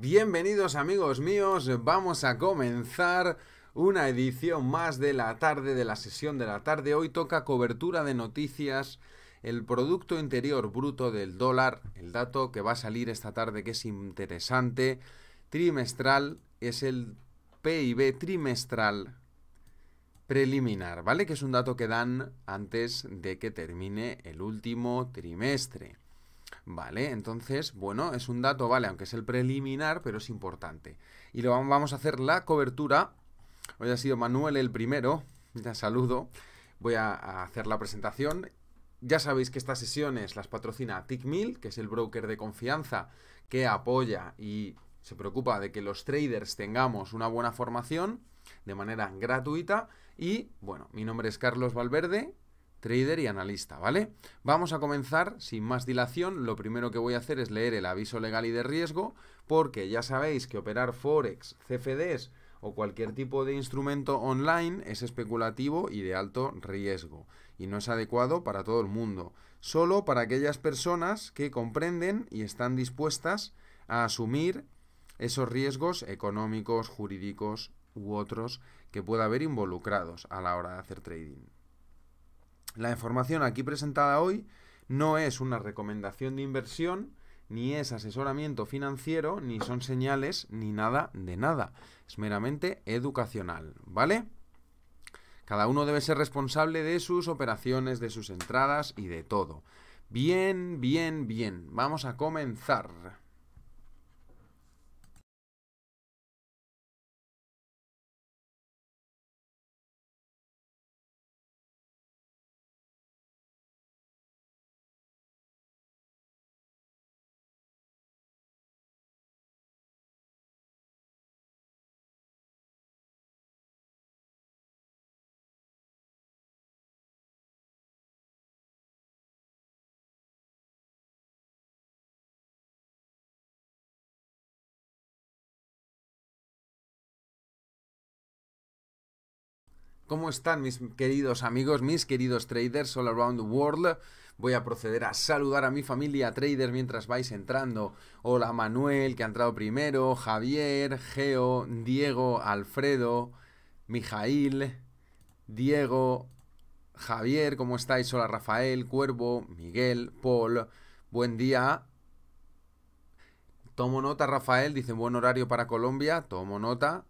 Bienvenidos amigos míos, vamos a comenzar una edición más de la tarde, de la sesión de la tarde. Hoy toca cobertura de noticias, el Producto Interior Bruto del dólar, el dato que va a salir esta tarde que es interesante, trimestral, es el PIB trimestral preliminar, ¿vale? Que es un dato que dan antes de que termine el último trimestre. Vale, entonces, bueno, es un dato, vale, aunque es el preliminar, pero es importante. Y lo vamos a hacer la cobertura. Hoy ha sido Manuel el primero, ya saludo. Voy a, a hacer la presentación. Ya sabéis que estas sesiones las patrocina TickMill, que es el broker de confianza que apoya y se preocupa de que los traders tengamos una buena formación de manera gratuita. Y bueno, mi nombre es Carlos Valverde, trader y analista, ¿vale? Vamos a comenzar sin más dilación. Lo primero que voy a hacer es leer el aviso legal y de riesgo, porque ya sabéis que operar Forex, CFDs o cualquier tipo de instrumento online es especulativo y de alto riesgo, y no es adecuado para todo el mundo, solo para aquellas personas que comprenden y están dispuestas a asumir esos riesgos económicos, jurídicos u otros que pueda haber involucrados a la hora de hacer trading. La información aquí presentada hoy no es una recomendación de inversión, ni es asesoramiento financiero, ni son señales, ni nada de nada. Es meramente educacional, ¿vale? Cada uno debe ser responsable de sus operaciones, de sus entradas y de todo. Bien, bien, bien. Vamos a comenzar. ¿Cómo están mis queridos amigos, mis queridos traders all around the world? Voy a proceder a saludar a mi familia trader mientras vais entrando. Hola Manuel, que ha entrado primero, Javier, Geo, Diego, Alfredo, Mijail, Diego, Javier, ¿cómo estáis? Hola Rafael, Cuervo, Miguel, Paul. Buen día. Tomo nota, Rafael, dice buen horario para Colombia. Tomo nota.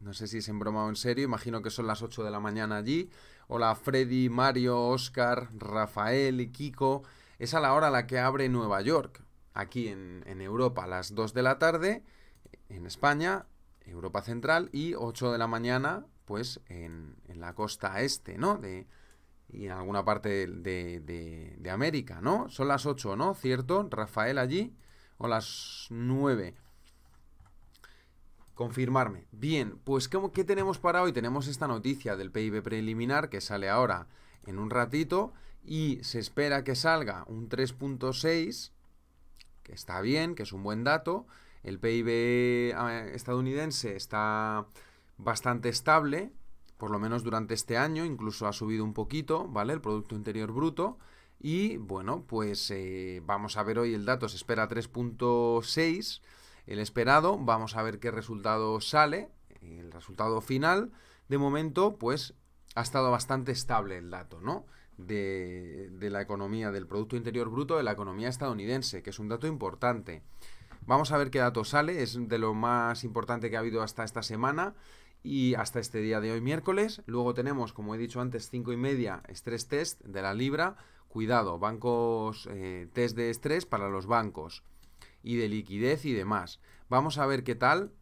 No sé si es en broma en serio, imagino que son las 8 de la mañana allí. Hola Freddy, Mario, Oscar, Rafael y Kiko. Es a la hora a la que abre Nueva York. Aquí en, Europa a las 2 de la tarde, en España, Europa Central, y 8 de la mañana, pues en, la costa este, ¿no? De, y en alguna parte de, de América, ¿no? Son las 8, ¿no? ¿Cierto? Rafael allí, o las 9. Confirmarme. Bien, pues ¿qué tenemos para hoy? Tenemos esta noticia del PIB preliminar que sale ahora en un ratito y se espera que salga un 3.6, que está bien, que es un buen dato. El PIB ah, estadounidense está bastante estable, por lo menos durante este año, incluso ha subido un poquito, ¿vale? El Producto Interior Bruto. Y bueno, pues eh, vamos a ver hoy el dato, se espera 3.6 el esperado. Vamos a ver qué resultado sale. El resultado final, de momento, pues ha estado bastante estable el dato, ¿no? De, la economía, del Producto Interior Bruto de la economía estadounidense, que es un dato importante. Vamos a ver qué dato sale, es de lo más importante que ha habido hasta esta semana y hasta este día de hoy miércoles. Luego tenemos, como he dicho antes, 5 y media estrés test de la libra. Cuidado, bancos, eh, test de estrés para los bancos y de liquidez y demás. Vamos a ver qué tal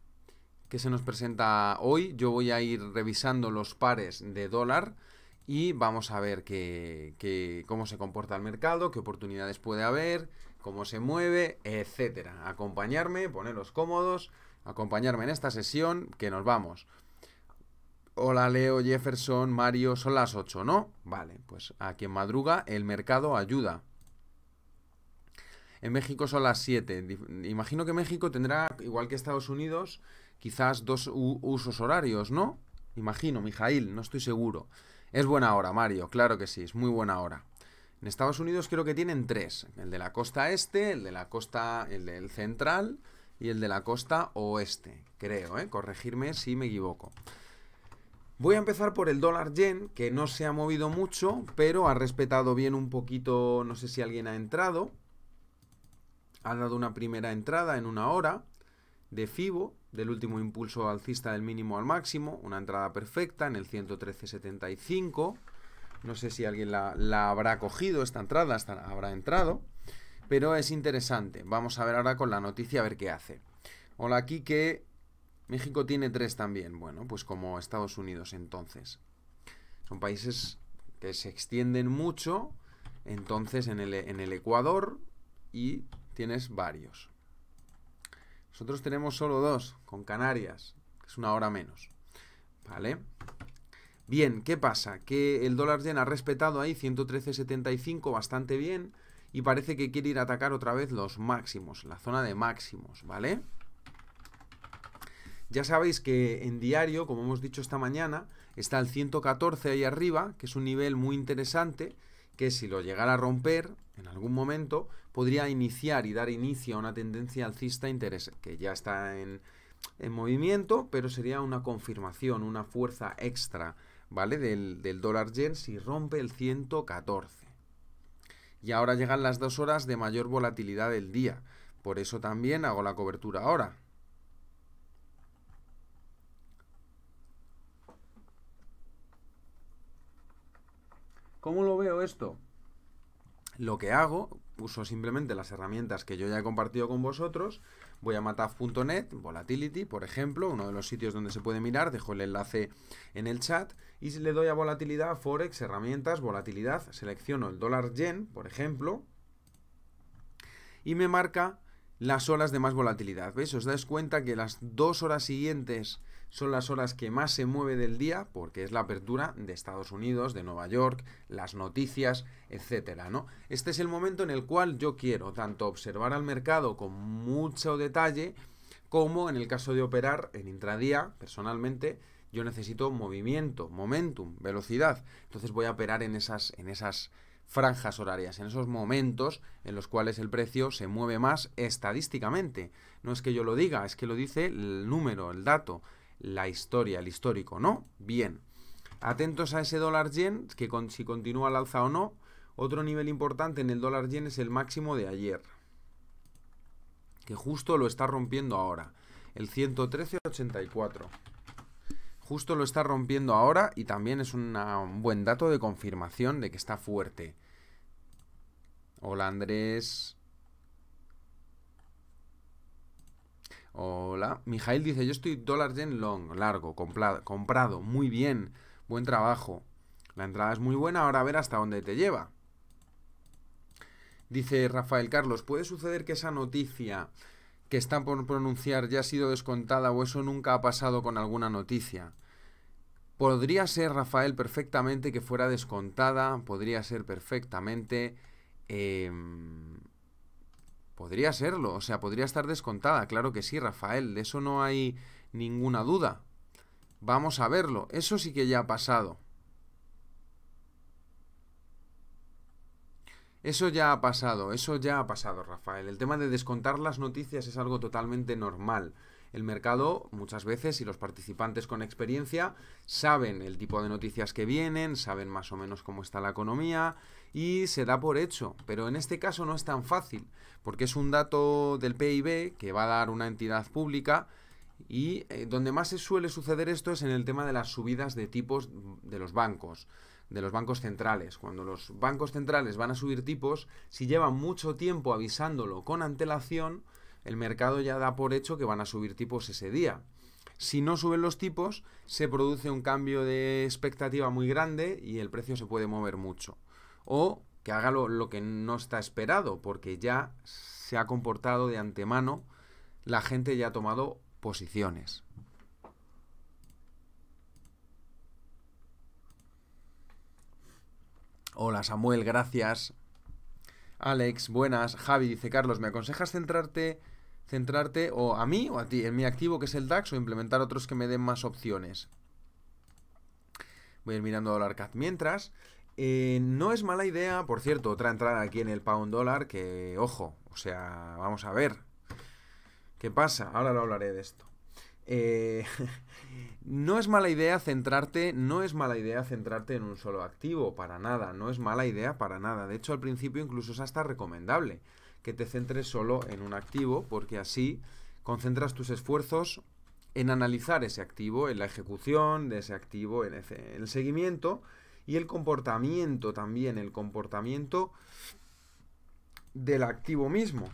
que se nos presenta hoy. Yo voy a ir revisando los pares de dólar y vamos a ver qué cómo se comporta el mercado, qué oportunidades puede haber, cómo se mueve, etcétera. Acompañarme, poneros cómodos, acompañarme en esta sesión que nos vamos. Hola Leo, Jefferson, Mario, son las 8, ¿no? Vale, pues aquí en madruga el mercado ayuda. En México son las 7. Imagino que México tendrá, igual que Estados Unidos, quizás dos usos horarios, ¿no? Imagino, Mijail, no estoy seguro. Es buena hora, Mario, claro que sí, es muy buena hora. En Estados Unidos creo que tienen tres, el de la costa este, el de la costa, el del central y el de la costa oeste, creo, ¿eh? Corregirme si me equivoco. Voy a empezar por el dólar yen, que no se ha movido mucho, pero ha respetado bien un poquito, no sé si alguien ha entrado, ha dado una primera entrada en una hora de FIBO, del último impulso alcista del mínimo al máximo, una entrada perfecta en el 113.75. No sé si alguien la, habrá cogido, esta entrada habrá entrado, pero es interesante. Vamos a ver ahora con la noticia a ver qué hace. Hola, aquí que México tiene tres también. Bueno, pues como Estados Unidos entonces. Son países que se extienden mucho. Entonces en el, en el Ecuador y tienes varios. Nosotros tenemos solo dos, con Canarias, es una hora menos. ¿Vale? Bien, ¿qué pasa? Que el dólar yen ha respetado ahí 113.75 bastante bien y parece que quiere ir a atacar otra vez los máximos, la zona de máximos, ¿vale? Ya sabéis que en diario, como hemos dicho esta mañana, está el 114 ahí arriba, que es un nivel muy interesante, que si lo llegara a romper, en algún momento podría iniciar y dar inicio a una tendencia alcista interés que ya está en, movimiento, pero sería una confirmación, una fuerza extra, ¿vale? Del, del dólar yen si rompe el 114. Y ahora llegan las dos horas de mayor volatilidad del día. Por eso también hago la cobertura ahora. ¿Cómo lo veo esto? lo que hago, uso simplemente las herramientas que yo ya he compartido con vosotros. Voy a mataf.net, volatility, por ejemplo, uno de los sitios donde se puede mirar, dejo el enlace en el chat y le doy a volatilidad, forex, herramientas, volatilidad, selecciono el dólar yen, por ejemplo, y me marca las horas de más volatilidad. ¿Veis? Os dais cuenta que las dos horas siguientes son las horas que más se mueve del día porque es la apertura de Estados Unidos, de Nueva York, las noticias, etcétera, ¿no? Este es el momento en el cual yo quiero tanto observar al mercado con mucho detalle como en el caso de operar en intradía, personalmente yo necesito movimiento, momentum, velocidad. Entonces voy a operar en esas en esas franjas horarias, en esos momentos en los cuales el precio se mueve más estadísticamente. No es que yo lo diga, es que lo dice el número, el dato la historia, el histórico, ¿no? Bien. Atentos a ese dólar yen, que con, si continúa al alza o no. Otro nivel importante en el dólar yen es el máximo de ayer, que justo lo está rompiendo ahora, el 113.84. Justo lo está rompiendo ahora y también es un buen dato de confirmación de que está fuerte. Hola Andrés. Hola. Mijail dice, yo estoy dólar Gen long, largo, comprado, muy bien, buen trabajo. La entrada es muy buena, ahora a ver hasta dónde te lleva. Dice Rafael Carlos, ¿puede suceder que esa noticia que están por pronunciar ya ha sido descontada o eso nunca ha pasado con alguna noticia? Podría ser, Rafael, perfectamente que fuera descontada, podría ser perfectamente... Em, Podría serlo, o sea, podría estar descontada, claro que sí, Rafael, de eso no hay ninguna duda. Vamos a verlo, eso sí que ya ha pasado. Eso ya ha pasado, eso ya ha pasado, Rafael. El tema de descontar las noticias es algo totalmente normal. El mercado muchas veces y los participantes con experiencia saben el tipo de noticias que vienen, saben más o menos cómo está la economía, y se da por hecho, pero en este caso no es tan fácil, porque es un dato del PIB que va a dar una entidad pública y eh, donde más se suele suceder esto es en el tema de las subidas de tipos de los bancos, de los bancos centrales. Cuando los bancos centrales van a subir tipos, si llevan mucho tiempo avisándolo con antelación, el mercado ya da por hecho que van a subir tipos ese día. Si no suben los tipos, se produce un cambio de expectativa muy grande y el precio se puede mover mucho o que haga lo, que no está esperado, porque ya se ha comportado de antemano, la gente ya ha tomado posiciones. Hola Samuel, gracias. Alex, buenas. Javi dice, Carlos, ¿me aconsejas centrarte, centrarte o a mí o a ti en mi activo que es el DAX o implementar otros que me den más opciones? Voy a ir mirando dólar CAD mientras. Eh, no es mala idea, por cierto, otra entrada aquí en el pound dólar que, ojo, o sea, vamos a ver. ¿Qué pasa? Ahora lo hablaré de esto. Eh, no es mala idea centrarte, no es mala idea centrarte en un solo activo, para nada, no es mala idea para nada. De hecho, al principio incluso es hasta recomendable que te centres solo en un activo, porque así concentras tus esfuerzos en analizar ese activo, en la ejecución de ese activo, en el seguimiento y el comportamiento también, el comportamiento del activo mismo.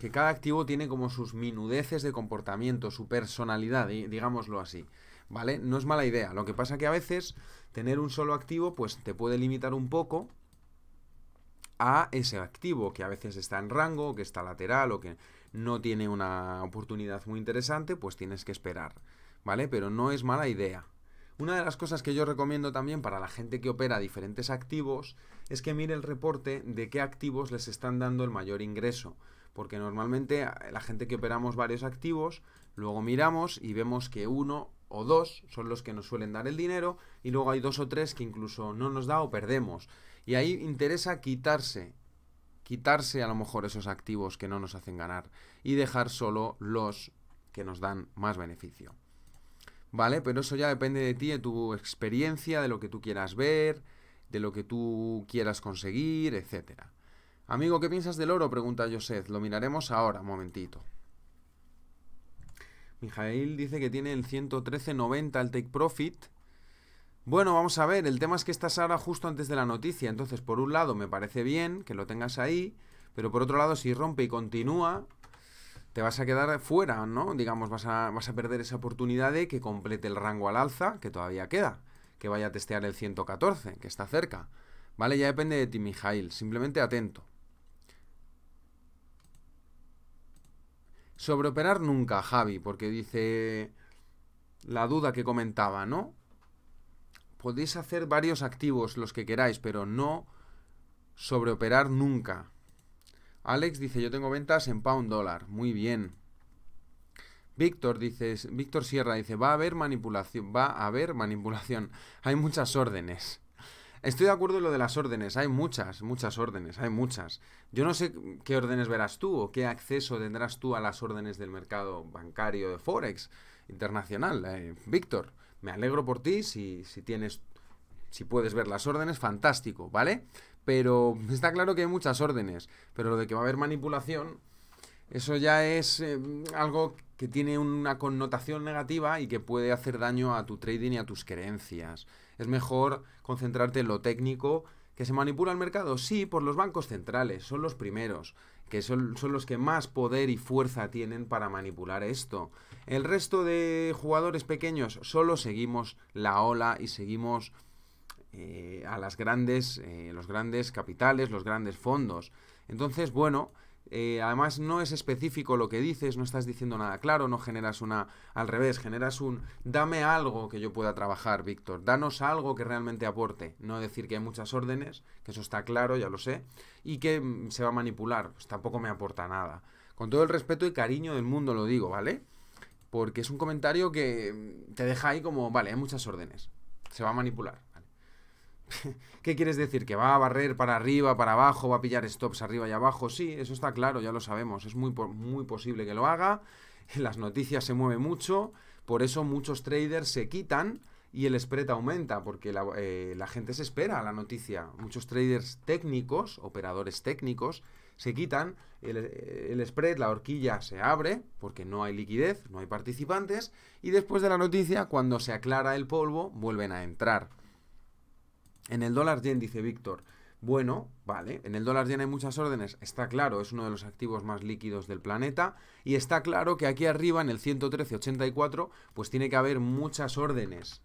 Que cada activo tiene como sus minudeces de comportamiento, su personalidad, digámoslo así. ¿Vale? No es mala idea. Lo que pasa que a veces tener un solo activo pues te puede limitar un poco a ese activo que a veces está en rango, que está lateral o que no tiene una oportunidad muy interesante, pues tienes que esperar, ¿vale? Pero no es mala idea. Una de las cosas que yo recomiendo también para la gente que opera diferentes activos es que mire el reporte de qué activos les están dando el mayor ingreso. Porque normalmente eh, la gente que operamos varios activos, luego miramos y vemos que uno o dos son los que nos suelen dar el dinero y luego hay dos o tres que incluso no nos da o perdemos. Y ahí interesa quitarse, quitarse a lo mejor esos activos que no nos hacen ganar y dejar solo los que nos dan más beneficio. ¿vale? Pero eso ya depende de ti, de tu experiencia, de lo que tú quieras ver, de lo que tú quieras conseguir, etc. Amigo, ¿qué piensas del oro? pregunta Joseph. Lo miraremos ahora, un momentito. Mijael dice que tiene el 113.90 el take profit. Bueno, vamos a ver, el tema es que estás ahora justo antes de la noticia, entonces por un lado me parece bien que lo tengas ahí, pero por otro lado si rompe y continúa, te vas a quedar fuera, ¿no? Digamos, vas a, perder esa oportunidad de que complete el rango al alza, que todavía queda, que vaya a testear el 114, que está cerca. ¿Vale? Ya depende de ti, Mijail. Simplemente atento. Sobreoperar nunca, Javi, porque dice la duda que comentaba, ¿no? Podéis hacer varios activos los que queráis, pero no sobreoperar nunca. Alex dice, yo tengo ventas en pound dólar. Muy bien. Víctor dice, Víctor Sierra dice, va a haber manipulación, va a haber manipulación. Hay muchas órdenes. Estoy de acuerdo en lo de las órdenes, hay muchas, muchas órdenes, hay muchas. Yo no sé qué órdenes verás tú o qué acceso tendrás tú a las órdenes del mercado bancario de Forex internacional. Eh, Víctor, me alegro por ti si, si tienes, si puedes ver las órdenes, fantástico, ¿vale? Pero está claro que hay muchas órdenes, pero lo de que va a haber manipulación, eso ya es eh, algo que tiene una connotación negativa y que puede hacer daño a tu trading y a tus creencias. Es mejor concentrarte en lo técnico. ¿Que se manipula el mercado? Sí, por los bancos centrales, son los primeros, que son, son los que más poder y fuerza tienen para manipular esto. El resto de jugadores pequeños solo seguimos la ola y seguimos eh, a las grandes, eh, los grandes capitales, los grandes fondos. Entonces, bueno, eh, además no es específico lo que dices, no estás diciendo nada claro, no generas una, al revés, generas un, dame algo que yo pueda trabajar, Víctor, danos algo que realmente aporte, no decir que hay muchas órdenes, que eso está claro, ya lo sé, y que mm, se va a manipular, pues tampoco me aporta nada. Con todo el respeto y cariño del mundo lo digo, ¿vale? Porque es un comentario que mm, te deja ahí como, vale, hay muchas órdenes, se va a manipular. ¿Qué quieres decir? ¿Que va a barrer para arriba, para abajo, va a pillar stops arriba y abajo? Sí, eso está claro, ya lo sabemos. Es muy, muy posible que lo haga. Las noticias se mueven mucho. Por eso muchos traders se quitan y el spread aumenta, porque la, eh, gente se espera a la noticia. Muchos traders técnicos, operadores técnicos, se quitan, eh, el, spread, la horquilla se abre, porque no hay liquidez, no hay participantes, y después de la noticia, cuando se aclara el polvo, vuelven a entrar. En el dólar yen, dice Víctor, bueno, vale, en el dólar yen hay muchas órdenes, está claro, es uno de los activos más líquidos del planeta y está claro que aquí arriba en el 113.84 pues tiene que haber muchas órdenes,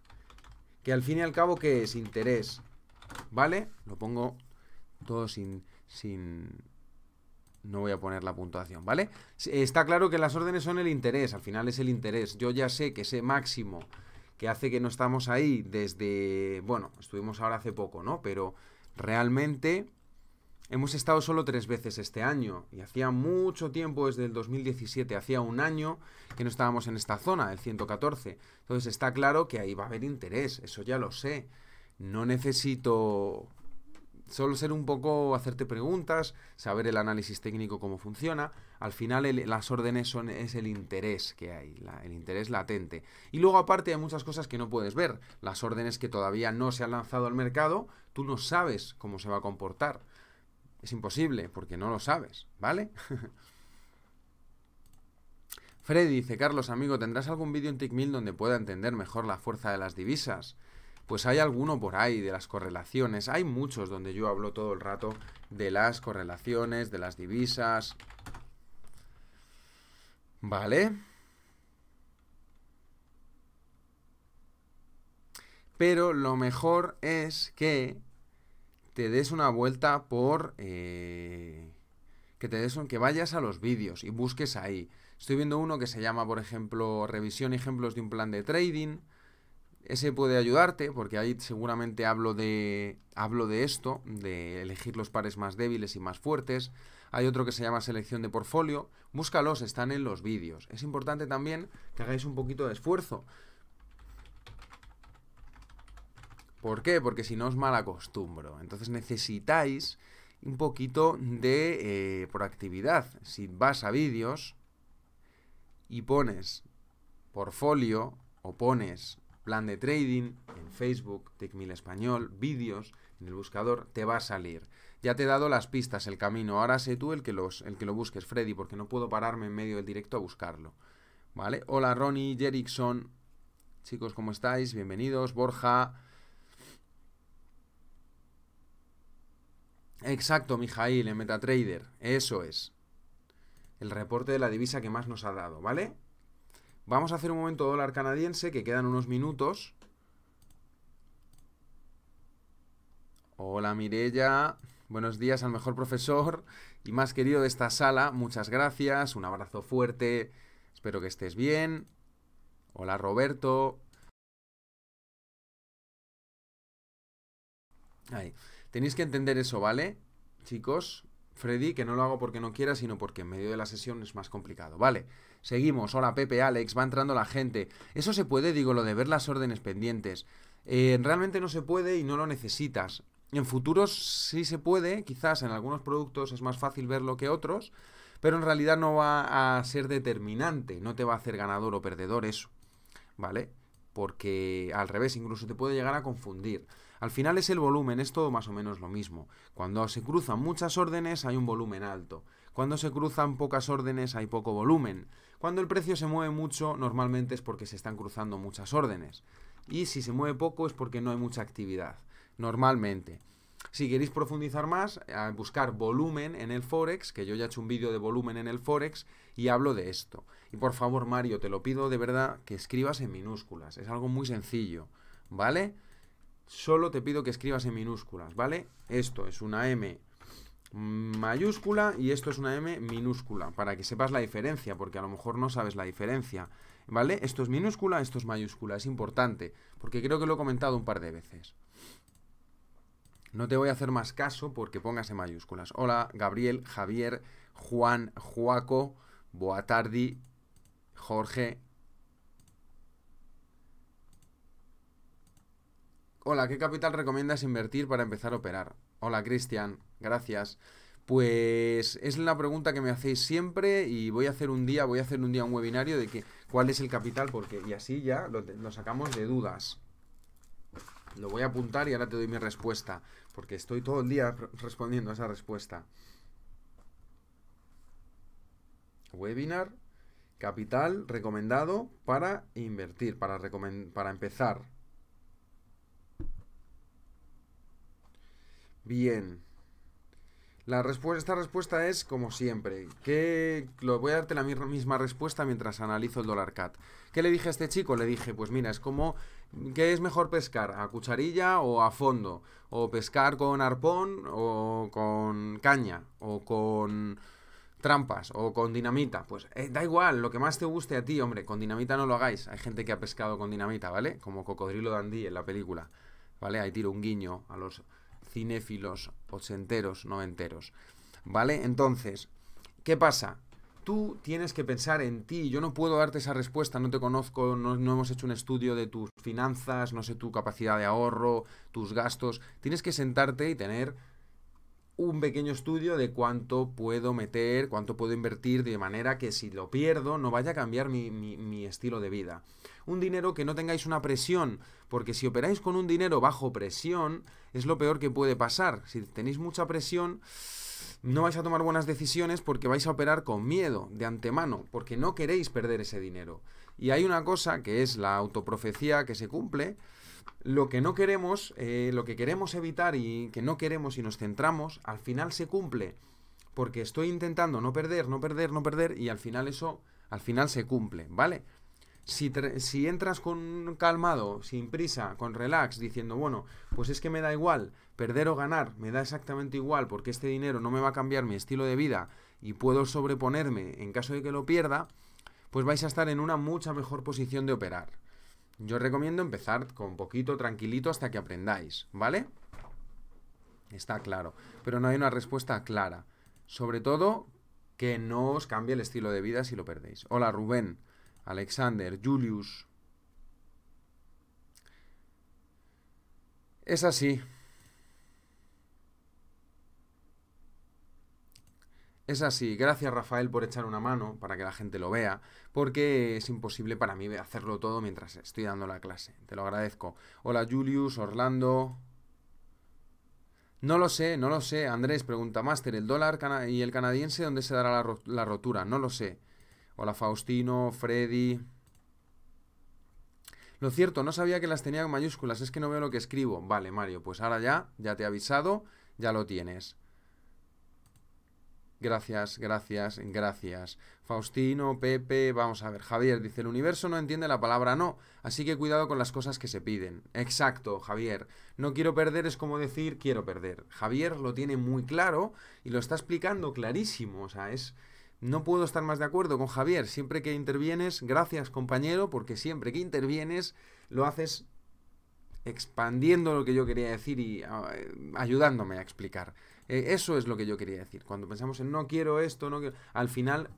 que al fin y al cabo que es interés, ¿vale? Lo pongo todo sin sin no voy a poner la puntuación, ¿vale? Está claro que las órdenes son el interés, al final es el interés. Yo ya sé que ese máximo que hace que no estamos ahí desde, bueno, estuvimos ahora hace poco, ¿no? Pero realmente hemos estado solo tres veces este año y hacía mucho tiempo, desde el 2017, hacía un año que no estábamos en esta zona, el 114. Entonces está claro que ahí va a haber interés, eso ya lo sé. No necesito solo ser un poco hacerte preguntas, saber el análisis técnico cómo funciona. Al final las órdenes son es el interés que hay, el interés latente. Y luego aparte hay muchas cosas que no puedes ver. Las órdenes que todavía no se han lanzado al mercado, tú no sabes cómo se va a comportar. Es imposible porque no lo sabes, ¿vale? Freddy dice, Carlos, amigo, ¿tendrás algún vídeo en TICMIL donde pueda entender mejor la fuerza de las divisas? Pues hay alguno por ahí de las correlaciones, hay muchos donde yo hablo todo el rato de las correlaciones, de las divisas. ¿Vale? Pero lo mejor es que te des una vuelta por... Eh, que te des que vayas a los vídeos y busques ahí. Estoy viendo uno que se llama, por ejemplo, revisión ejemplos de un plan de trading. Ese puede ayudarte, porque ahí seguramente hablo de, hablo de esto, de elegir los pares más débiles y más fuertes. Hay otro que se llama selección de portfolio. Búscalos, están en los vídeos. Es importante también que hagáis un poquito de esfuerzo. ¿Por qué? Porque si no es mal acostumbro. Entonces necesitáis un poquito de eh, proactividad. Si vas a vídeos y pones portfolio o pones plan de trading, en Facebook, TechMil Español, vídeos, en el buscador, te va a salir. Ya te he dado las pistas, el camino. Ahora sé tú el que, los, el que lo busques, Freddy, porque no puedo pararme en medio del directo a buscarlo. ¿Vale? Hola, Ronnie, Jerickson. Chicos, ¿cómo estáis? Bienvenidos. Borja. Exacto, Mijail, en MetaTrader. Eso es. El reporte de la divisa que más nos ha dado, ¿vale? Vamos a hacer un momento dólar canadiense, que quedan unos minutos. Hola Mirella, buenos días al mejor profesor y más querido de esta sala, muchas gracias, un abrazo fuerte, espero que estés bien. Hola Roberto. Tenéis que entender eso, ¿vale? Chicos, Freddy, que no lo hago porque no quiera, sino porque en medio de la sesión es más complicado, ¿vale? Seguimos, hola Pepe, Alex, va entrando la gente. Eso se puede, digo, lo de ver las órdenes pendientes. Eh, realmente no se puede y no lo necesitas. En futuros sí se puede, quizás en algunos productos es más fácil verlo que otros, pero en realidad no va a ser determinante, no te va a hacer ganador o perdedor eso, ¿vale? Porque al revés, incluso te puede llegar a confundir. Al final es el volumen, es todo más o menos lo mismo. Cuando se cruzan muchas órdenes hay un volumen alto. Cuando se cruzan pocas órdenes hay poco volumen. Cuando el precio se mueve mucho, normalmente es porque se están cruzando muchas órdenes. Y si se mueve poco es porque no hay mucha actividad, normalmente. Si queréis profundizar más, a buscar volumen en el Forex, que yo ya he hecho un vídeo de volumen en el Forex y hablo de esto. Y por favor, Mario, te lo pido de verdad que escribas en minúsculas. Es algo muy sencillo, ¿vale? Solo te pido que escribas en minúsculas, ¿vale? Esto es una M, mayúscula y esto es una M minúscula, para que sepas la diferencia, porque a lo mejor no sabes la diferencia, ¿vale? Esto es minúscula, esto es mayúscula, es importante, porque creo que lo he comentado un par de veces. No te voy a hacer más caso porque pongas en mayúsculas. Hola, Gabriel, Javier, Juan, Juaco, Boatardi, Jorge. Hola, ¿qué capital recomiendas invertir para empezar a operar? Hola, Cristian. Gracias. Pues es la pregunta que me hacéis siempre y voy a hacer un día, voy a hacer un día un webinario de que cuál es el capital, porque y así ya lo, sacamos de dudas. Lo voy a apuntar y ahora te doy mi respuesta, porque estoy todo el día respondiendo a esa respuesta. Webinar, capital recomendado para invertir, para, para empezar. Bien. La respuesta, esta respuesta es como siempre. Que lo, voy a darte la misma respuesta mientras analizo el dólar cat. ¿Qué le dije a este chico? Le dije, pues mira, es como ¿Qué es mejor pescar? ¿A cucharilla o a fondo? ¿O pescar con arpón o con caña? ¿O con trampas? ¿O con dinamita? Pues eh, da igual, lo que más te guste a ti, hombre, con dinamita no lo hagáis. Hay gente que ha pescado con dinamita, ¿vale? Como Cocodrilo Dandy en la película, ¿vale? Ahí tiro un guiño a los cinéfilos ochenteros, noventeros. ¿Vale? Entonces, ¿qué pasa? Tú tienes que pensar en ti. Yo no puedo darte esa respuesta, no te conozco, no, no hemos hecho un estudio de tus finanzas, no sé tu capacidad de ahorro, tus gastos. Tienes que sentarte y tener un pequeño estudio de cuánto puedo meter, cuánto puedo invertir, de manera que si lo pierdo no vaya a cambiar mi, estilo de vida. Un dinero que no tengáis una presión, porque si operáis con un dinero bajo presión, es lo peor que puede pasar. Si tenéis mucha presión, no vais a tomar buenas decisiones porque vais a operar con miedo, de antemano, porque no queréis perder ese dinero. Y hay una cosa que es la autoprofecía que se cumple, lo que no queremos, eh, lo que queremos evitar y que no queremos y nos centramos, al final se cumple. Porque estoy intentando no perder, no perder, no perder y al final eso, al final se cumple, ¿vale? si entras con calmado, sin prisa, con relax, diciendo, bueno, pues es que me da igual, perder o ganar, me da exactamente igual porque este dinero no me va a cambiar mi estilo de vida y puedo sobreponerme en caso de que lo pierda, pues vais a estar en una mucha mejor posición de operar. Yo recomiendo empezar con poquito, tranquilito, hasta que aprendáis, ¿vale? Está claro, pero no hay una respuesta clara. Sobre todo, que no os cambie el estilo de vida si lo perdéis. Hola Rubén, Alexander, Julius. Es así, Es así, gracias Rafael por echar una mano para que la gente lo vea, porque es imposible para mí hacerlo todo mientras estoy dando la clase. Te lo agradezco. Hola Julius, Orlando, no lo sé, no lo sé. Andrés pregunta, Master, ¿el dólar y el canadiense dónde se dará la, rotura? No lo sé. Hola Faustino, Freddy. Lo cierto, no sabía que las tenía en mayúsculas, es que no veo lo que escribo. Vale, Mario, pues ahora ya, ya te he avisado, ya lo tienes. Gracias, gracias, gracias. Faustino, Pepe, vamos a ver. Javier dice, el universo no entiende la palabra no, así que cuidado con las cosas que se piden. Exacto, Javier. No quiero perder es como decir quiero perder. Javier lo tiene muy claro y lo está explicando clarísimo. O sea, es... No puedo estar más de acuerdo con Javier. Siempre que intervienes, gracias compañero, porque siempre que intervienes lo haces expandiendo lo que yo quería decir y ah, eh, ayudándome a explicar. Eh, eso es lo que yo quería decir. Cuando pensamos en no quiero esto, no quiero... Al final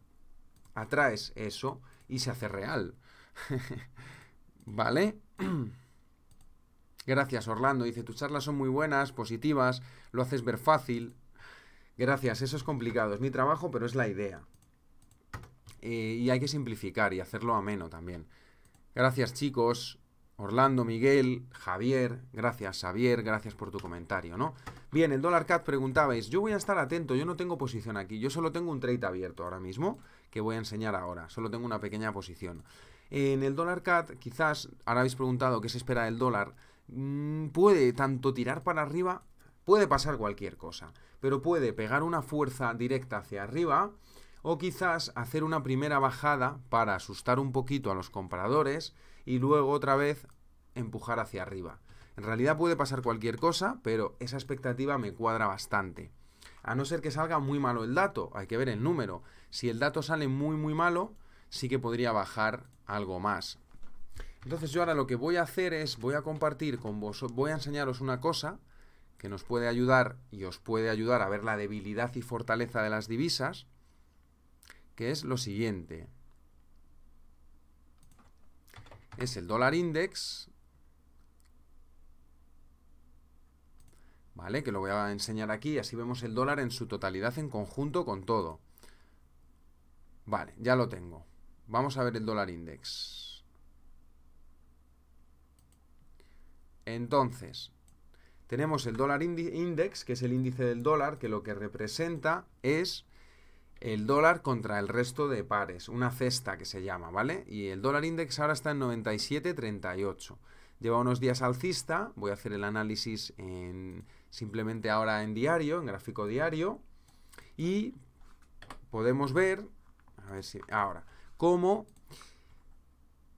atraes eso y se hace real. ¿Vale? Gracias, Orlando. Dice, tus charlas son muy buenas, positivas, lo haces ver fácil. Gracias, eso es complicado, es mi trabajo, pero es la idea. Eh, y hay que simplificar y hacerlo ameno también. Gracias, chicos. Orlando, Miguel, Javier, gracias Javier, gracias por tu comentario, ¿no? Bien, el dólar CAD preguntabais, yo voy a estar atento, yo no tengo posición aquí, yo solo tengo un trade abierto ahora mismo, que voy a enseñar ahora, solo tengo una pequeña posición. En el dólar CAD. quizás, ahora habéis preguntado qué se espera del dólar, mm, puede tanto tirar para arriba, puede pasar cualquier cosa, pero puede pegar una fuerza directa hacia arriba, o quizás hacer una primera bajada para asustar un poquito a los compradores, y luego otra vez empujar hacia arriba. En realidad puede pasar cualquier cosa, pero esa expectativa me cuadra bastante. A no ser que salga muy malo el dato, hay que ver el número. Si el dato sale muy muy malo, sí que podría bajar algo más. Entonces yo ahora lo que voy a hacer es, voy a compartir con vosotros, voy a enseñaros una cosa que nos puede ayudar y os puede ayudar a ver la debilidad y fortaleza de las divisas, que es lo siguiente es el dólar index, ¿vale? Que lo voy a enseñar aquí, así vemos el dólar en su totalidad en conjunto con todo. Vale, ya lo tengo. Vamos a ver el dólar index. Entonces, tenemos el dólar index, que es el índice del dólar, que lo que representa es el dólar contra el resto de pares, una cesta que se llama, ¿vale? Y el dólar index ahora está en 97.38. Lleva unos días alcista, voy a hacer el análisis en, simplemente ahora en diario, en gráfico diario, y podemos ver, a ver si, ahora, cómo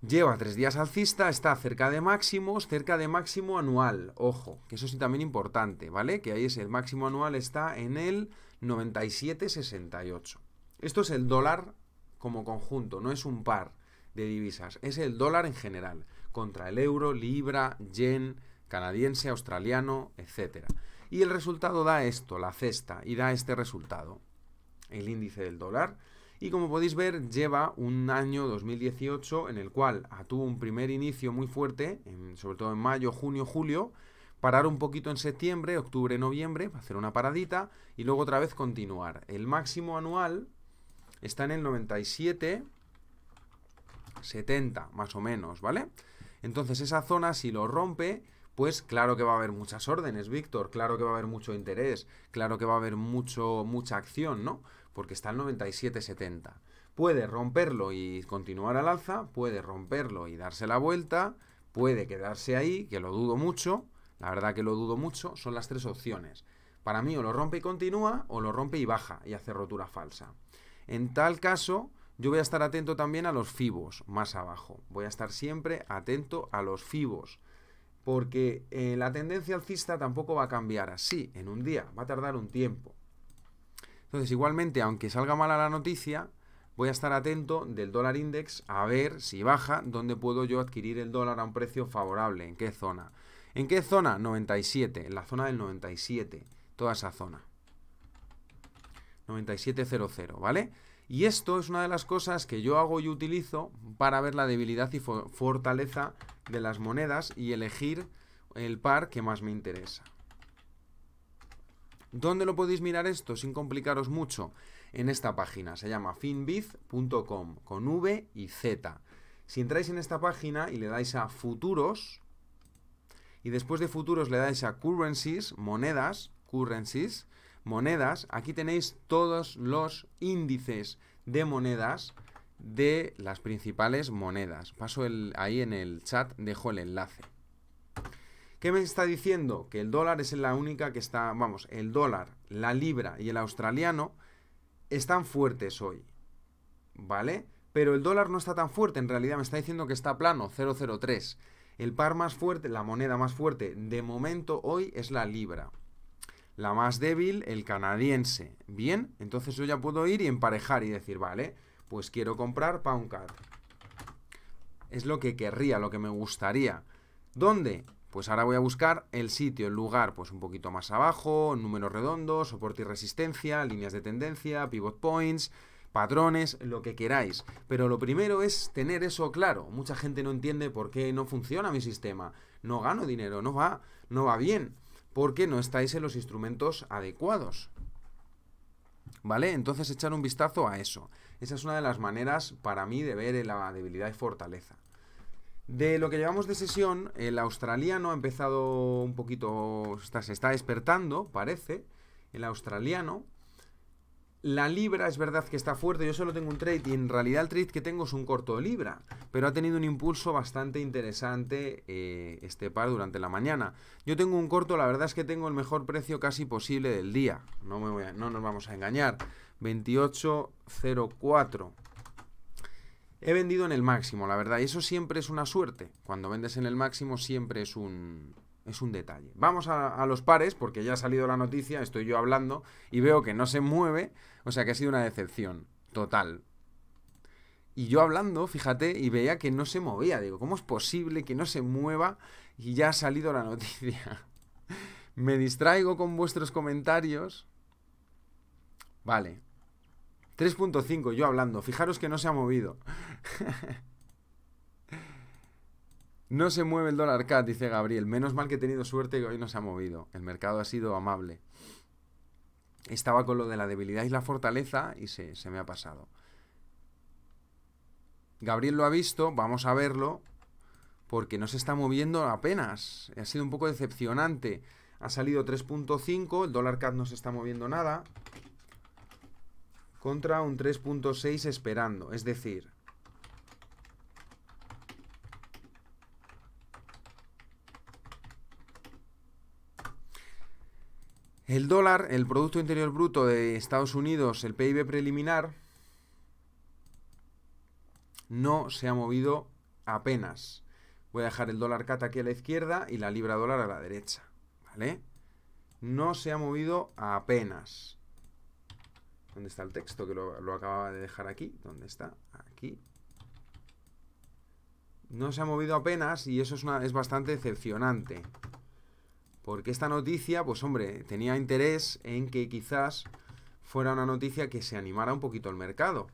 lleva tres días alcista, está cerca de máximos, cerca de máximo anual, ojo, que eso sí también importante, ¿vale? Que ahí es el máximo anual, está en el 97,68. Esto es el dólar como conjunto, no es un par de divisas, es el dólar en general, contra el euro, libra, yen, canadiense, australiano, etcétera Y el resultado da esto, la cesta, y da este resultado, el índice del dólar. Y como podéis ver, lleva un año 2018 en el cual tuvo un primer inicio muy fuerte, sobre todo en mayo, junio, julio, parar un poquito en septiembre, octubre, noviembre, hacer una paradita y luego otra vez continuar. El máximo anual está en el 97, 70 más o menos, ¿vale? Entonces esa zona si lo rompe, pues claro que va a haber muchas órdenes, Víctor, claro que va a haber mucho interés, claro que va a haber mucho, mucha acción, ¿no? Porque está el 97,70. Puede romperlo y continuar al alza, puede romperlo y darse la vuelta, puede quedarse ahí, que lo dudo mucho, la verdad que lo dudo mucho, son las tres opciones. Para mí o lo rompe y continúa, o lo rompe y baja y hace rotura falsa. En tal caso, yo voy a estar atento también a los fibos más abajo. Voy a estar siempre atento a los fibos. Porque eh, la tendencia alcista tampoco va a cambiar así, en un día, va a tardar un tiempo. Entonces, igualmente, aunque salga mala la noticia, voy a estar atento del dólar index a ver si baja, dónde puedo yo adquirir el dólar a un precio favorable, en qué zona. ¿En qué zona? 97, en la zona del 97, toda esa zona. 9700, ¿vale? Y esto es una de las cosas que yo hago y utilizo para ver la debilidad y fortaleza de las monedas y elegir el par que más me interesa. ¿Dónde lo podéis mirar esto sin complicaros mucho? En esta página, se llama finbiz.com, con V y Z. Si entráis en esta página y le dais a futuros, y después de futuros le dais a currencies, monedas, currencies, monedas. Aquí tenéis todos los índices de monedas de las principales monedas. Paso ahí en el chat, dejo el enlace. ¿Qué me está diciendo? Que el dólar es la única que está, vamos, el dólar, la libra y el australiano están fuertes hoy. ¿Vale? Pero el dólar no está tan fuerte, en realidad me está diciendo que está plano, 003. El par más fuerte, la moneda más fuerte de momento hoy es la libra. La más débil, el canadiense. Bien, entonces yo ya puedo ir y emparejar y decir, vale, pues quiero comprar PoundCard. Es lo que querría, lo que me gustaría. ¿Dónde? Pues ahora voy a buscar el sitio, el lugar, pues un poquito más abajo, números redondos, soporte y resistencia, líneas de tendencia, pivot points, patrones, lo que queráis. Pero lo primero es tener eso claro. Mucha gente no entiende por qué no funciona mi sistema. No gano dinero, no va, no va bien. Porque no estáis en los instrumentos adecuados. ¿Vale? Entonces echar un vistazo a eso. Esa es una de las maneras para mí de ver la debilidad y fortaleza. De lo que llevamos de sesión, el australiano ha empezado un poquito, se está despertando, parece, el australiano. La libra es verdad que está fuerte, yo solo tengo un trade y en realidad el trade que tengo es un corto de libra, pero ha tenido un impulso bastante interesante eh, este par durante la mañana. Yo tengo un corto, la verdad es que tengo el mejor precio casi posible del día, no, no nos vamos a engañar, 28.04. He vendido en el máximo, la verdad, y eso siempre es una suerte. Cuando vendes en el máximo siempre es un, es un detalle. Vamos a, los pares, porque ya ha salido la noticia, estoy yo hablando, y veo que no se mueve, o sea que ha sido una decepción total. Y yo hablando, fíjate, y veía que no se movía. Digo, ¿cómo es posible que no se mueva? Y ya ha salido la noticia. Me distraigo con vuestros comentarios. Vale. 3.5, yo hablando. Fijaros que no se ha movido. No se mueve el dólar CAD, dice Gabriel. Menos mal que he tenido suerte y hoy no se ha movido. El mercado ha sido amable. Estaba con lo de la debilidad y la fortaleza y se, se me ha pasado. Gabriel lo ha visto, vamos a verlo, porque no se está moviendo apenas. Ha sido un poco decepcionante. Ha salido 3.5, el dólar CAD no se está moviendo nada, contra un 3.6 esperando. Es decir, El dólar, el Producto Interior Bruto de Estados Unidos, el PIB preliminar, no se ha movido apenas. Voy a dejar el dólar cat aquí a la izquierda y la libra dólar a la derecha. ¿Vale? No se ha movido apenas. ¿Dónde está el texto que lo, acababa de dejar aquí? ¿Dónde está? Aquí. No se ha movido apenas y eso es, es bastante decepcionante. Porque esta noticia, pues hombre, tenía interés en que quizás fuera una noticia que se animara un poquito el mercado.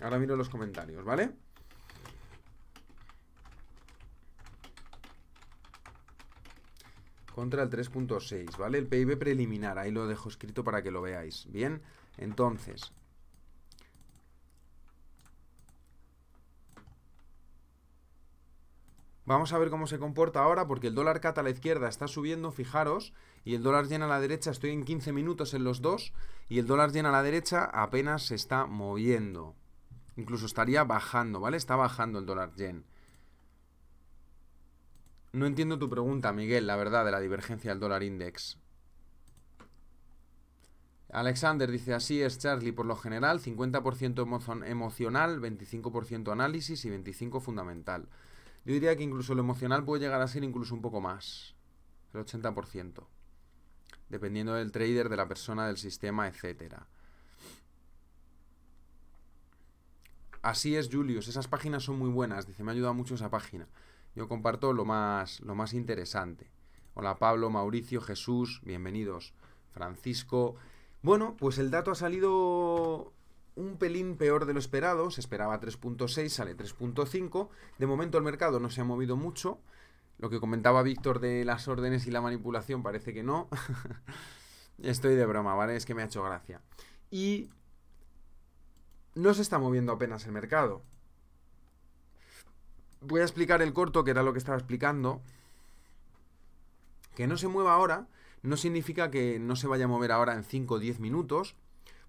Ahora miro los comentarios, ¿vale? Contra el 3.6, ¿vale? El PIB preliminar, ahí lo dejo escrito para que lo veáis. Bien, entonces, Vamos a ver cómo se comporta ahora, porque el dólar cat a la izquierda está subiendo, fijaros, y el dólar yen a la derecha, estoy en 15 minutos en los dos, y el dólar yen a la derecha apenas se está moviendo. Incluso estaría bajando, ¿vale? Está bajando el dólar yen. No entiendo tu pregunta, Miguel, la verdad, de la divergencia del dólar index. Alexander dice, así es Charlie por lo general, 50% emocional, 25% análisis y 25% fundamental. Yo diría que incluso lo emocional puede llegar a ser incluso un poco más, el 80%, dependiendo del trader, de la persona, del sistema, etcétera. Así es, Julius. Esas páginas son muy buenas. Dice, me ha ayudado mucho esa página. Yo comparto lo más, lo más interesante. Hola Pablo, Mauricio, Jesús, bienvenidos. Francisco. Bueno, pues el dato ha salido un pelín peor de lo esperado, se esperaba 3.6, sale 3.5, de momento el mercado no se ha movido mucho, lo que comentaba Víctor de las órdenes y la manipulación parece que no, estoy de broma, ¿vale? Es que me ha hecho gracia. Y no se está moviendo apenas el mercado. Voy a explicar el corto, que era lo que estaba explicando. Que no se mueva ahora no significa que no se vaya a mover ahora en 5 o 10 minutos,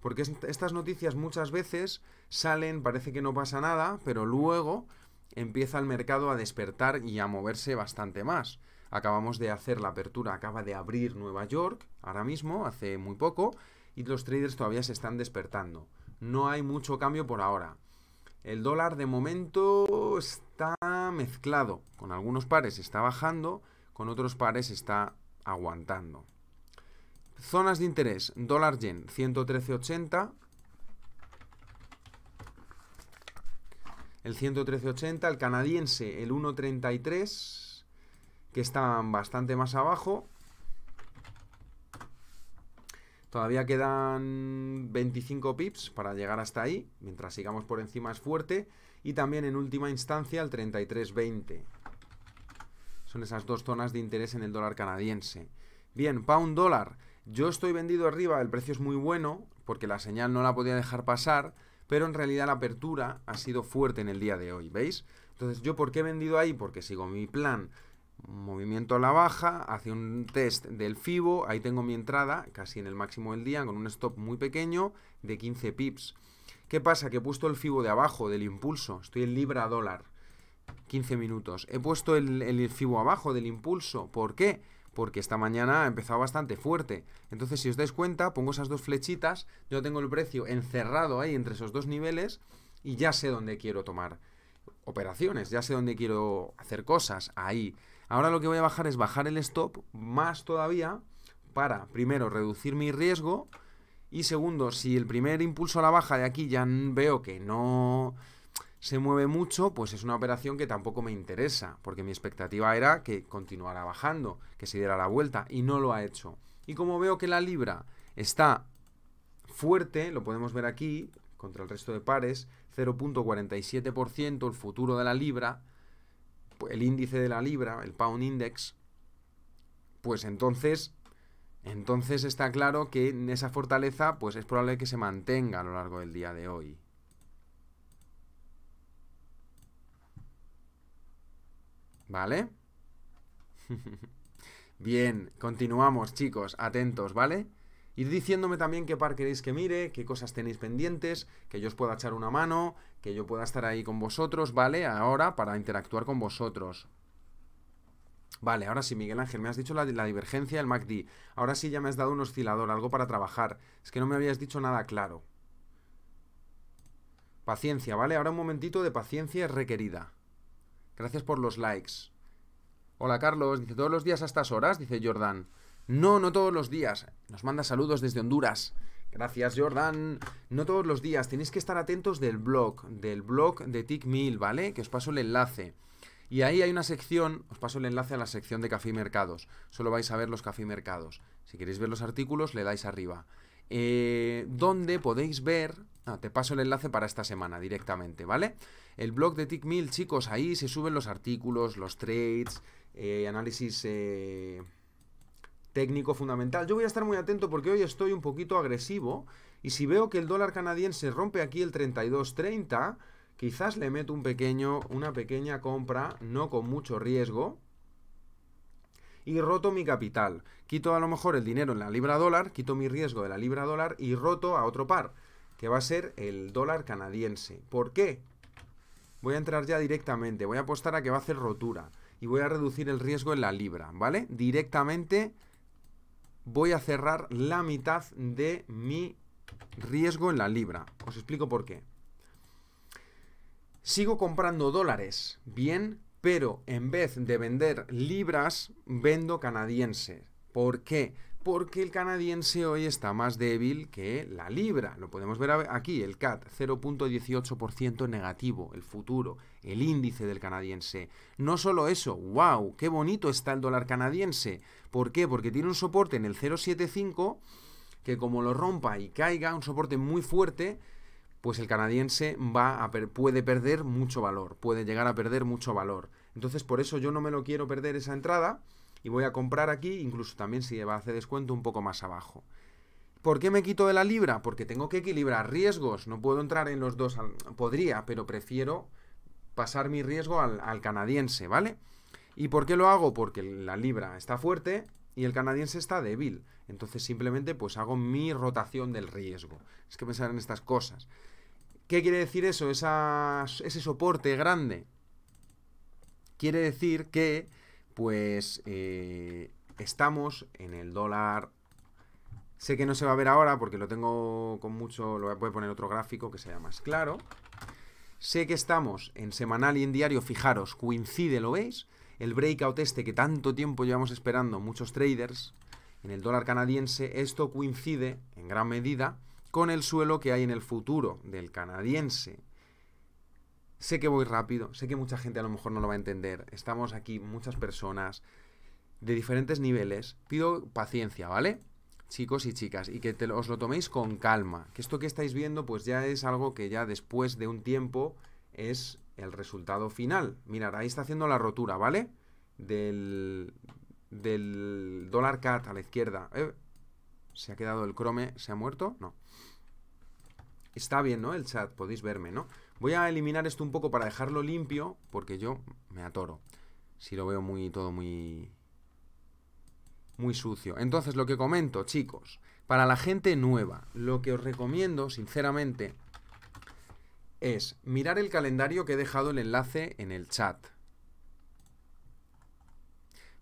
porque estas noticias muchas veces salen, parece que no pasa nada, pero luego empieza el mercado a despertar y a moverse bastante más. Acabamos de hacer la apertura, acaba de abrir Nueva York ahora mismo, hace muy poco, y los traders todavía se están despertando. No hay mucho cambio por ahora. El dólar de momento está mezclado. Con algunos pares está bajando, con otros pares está aguantando. Zonas de interés, dólar yen 113.80. El 113.80, el canadiense el 1.33, que están bastante más abajo. Todavía quedan 25 pips para llegar hasta ahí. Mientras sigamos por encima es fuerte. Y también en última instancia el 33.20. Son esas dos zonas de interés en el dólar canadiense. Bien, pound dólar. Yo estoy vendido arriba, el precio es muy bueno, porque la señal no la podía dejar pasar, pero en realidad la apertura ha sido fuerte en el día de hoy, ¿veis? Entonces, ¿yo por qué he vendido ahí? Porque sigo mi plan, movimiento a la baja, hace un test del FIBO, ahí tengo mi entrada, casi en el máximo del día, con un stop muy pequeño de 15 pips. ¿Qué pasa? Que he puesto el FIBO de abajo, del impulso, estoy en libra dólar, 15 minutos. He puesto el, el FIBO abajo del impulso, ¿por qué? porque esta mañana ha empezado bastante fuerte. Entonces, si os dais cuenta, pongo esas dos flechitas, yo tengo el precio encerrado ahí entre esos dos niveles y ya sé dónde quiero tomar operaciones, ya sé dónde quiero hacer cosas ahí. Ahora lo que voy a bajar es bajar el stop más todavía para, primero, reducir mi riesgo y segundo, si el primer impulso a la baja de aquí ya veo que no se mueve mucho, pues es una operación que tampoco me interesa, porque mi expectativa era que continuara bajando, que se diera la vuelta, y no lo ha hecho. Y como veo que la libra está fuerte, lo podemos ver aquí, contra el resto de pares, 0.47% el futuro de la libra, el índice de la libra, el pound index, pues entonces, entonces está claro que en esa fortaleza, pues es probable que se mantenga a lo largo del día de hoy. ¿Vale? Bien, continuamos, chicos, atentos, ¿vale? Ir diciéndome también qué par queréis que mire, qué cosas tenéis pendientes, que yo os pueda echar una mano, que yo pueda estar ahí con vosotros, ¿vale? Ahora para interactuar con vosotros. Vale, ahora sí, Miguel Ángel, me has dicho la, divergencia del MACD. Ahora sí ya me has dado un oscilador, algo para trabajar. Es que no me habías dicho nada claro. Paciencia, ¿vale? Ahora un momentito de paciencia es requerida. Gracias por los likes. Hola Carlos, dice todos los días a estas horas, dice Jordan. No, no todos los días. Nos manda saludos desde Honduras. Gracias, Jordan. No todos los días. Tenéis que estar atentos del blog, del blog de TickMill, ¿vale? Que os paso el enlace. Y ahí hay una sección, os paso el enlace a la sección de Café y Mercados. Solo vais a ver los Café y Mercados. Si queréis ver los artículos, le dais arriba. Eh, donde podéis ver Ah, te paso el enlace para esta semana directamente, ¿vale? El blog de TickMill, chicos, ahí se suben los artículos, los trades, eh, análisis eh, técnico fundamental. Yo voy a estar muy atento porque hoy estoy un poquito agresivo y si veo que el dólar canadiense rompe aquí el 32.30, quizás le meto un pequeño, una pequeña compra, no con mucho riesgo, y roto mi capital. Quito a lo mejor el dinero en la libra dólar, quito mi riesgo de la libra dólar y roto a otro par que va a ser el dólar canadiense. ¿Por qué? Voy a entrar ya directamente, voy a apostar a que va a hacer rotura y voy a reducir el riesgo en la libra, ¿vale? Directamente voy a cerrar la mitad de mi riesgo en la libra. Os explico por qué. Sigo comprando dólares, bien, pero en vez de vender libras, vendo canadiense ¿Por qué? porque el canadiense hoy está más débil que la libra. Lo podemos ver aquí, el CAT 0.18% negativo, el futuro, el índice del canadiense. No solo eso, wow, qué bonito está el dólar canadiense. ¿Por qué? Porque tiene un soporte en el 0.75 que como lo rompa y caiga, un soporte muy fuerte, pues el canadiense va a puede perder mucho valor, puede llegar a perder mucho valor. Entonces por eso yo no me lo quiero perder esa entrada y voy a comprar aquí, incluso también si hacer descuento un poco más abajo. ¿Por qué me quito de la libra? Porque tengo que equilibrar riesgos. No puedo entrar en los dos. Podría, pero prefiero pasar mi riesgo al, canadiense, ¿vale? ¿Y por qué lo hago? Porque la libra está fuerte y el canadiense está débil. Entonces simplemente pues hago mi rotación del riesgo. Es que pensar en estas cosas. ¿Qué quiere decir eso? ese soporte grande. Quiere decir que pues eh, estamos en el dólar... Sé que no se va a ver ahora porque lo tengo con mucho... Lo voy a poner otro gráfico que sea más claro. Sé que estamos en semanal y en diario, fijaros, coincide, ¿lo veis? El breakout este que tanto tiempo llevamos esperando muchos traders en el dólar canadiense, esto coincide en gran medida con el suelo que hay en el futuro del canadiense Sé que voy rápido, sé que mucha gente a lo mejor no lo va a entender. Estamos aquí muchas personas de diferentes niveles. Pido paciencia, ¿vale? Chicos y chicas, y que te, os lo toméis con calma. Que esto que estáis viendo, pues ya es algo que ya después de un tiempo es el resultado final. Mirad, ahí está haciendo la rotura, ¿vale? Del, del dólar cat a la izquierda. Eh, ¿Se ha quedado el Chrome, ¿Se ha muerto? No. Está bien, ¿no? El chat, podéis verme, ¿no? Voy a eliminar esto un poco para dejarlo limpio, porque yo me atoro. Si lo veo muy todo muy muy sucio. Entonces, lo que comento, chicos, para la gente nueva, lo que os recomiendo, sinceramente, es mirar el calendario que he dejado el enlace en el chat.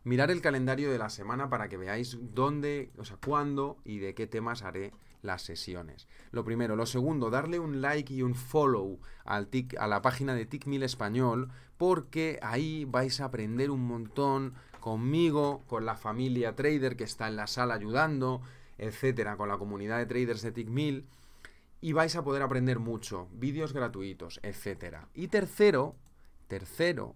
Mirar el calendario de la semana para que veáis dónde, o sea, cuándo y de qué temas haré las sesiones. Lo primero. Lo segundo, darle un like y un follow a la página de TICMIL Español porque ahí vais a aprender un montón conmigo, con la familia trader que está en la sala ayudando, etcétera, con la comunidad de traders de TICMIL y vais a poder aprender mucho, vídeos gratuitos, etcétera. Y tercero, tercero,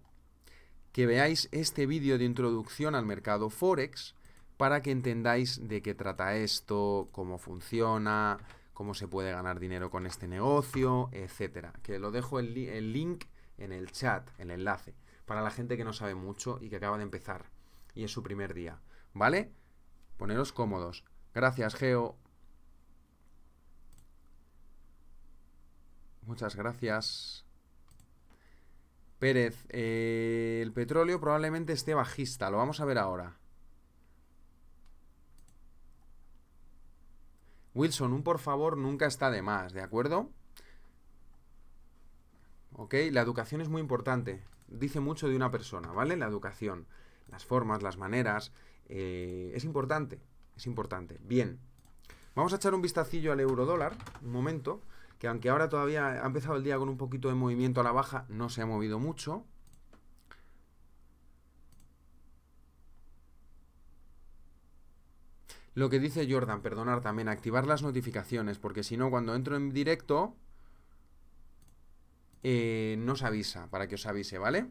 que veáis este vídeo de introducción al mercado Forex para que entendáis de qué trata esto, cómo funciona, cómo se puede ganar dinero con este negocio, etcétera. Que lo dejo el, link en el chat, el enlace, para la gente que no sabe mucho y que acaba de empezar y es su primer día, ¿vale? Poneros cómodos. Gracias, Geo. Muchas gracias. Pérez, eh, el petróleo probablemente esté bajista, lo vamos a ver ahora. Wilson, un por favor nunca está de más, ¿de acuerdo? ¿Ok? La educación es muy importante. Dice mucho de una persona, ¿vale? La educación, las formas, las maneras. Eh, es importante, es importante. Bien. Vamos a echar un vistacillo al euro dólar, un momento, que aunque ahora todavía ha empezado el día con un poquito de movimiento a la baja, no se ha movido mucho, Lo que dice Jordan, perdonar también, activar las notificaciones, porque si no, cuando entro en directo, eh, no se avisa, para que os avise, ¿vale?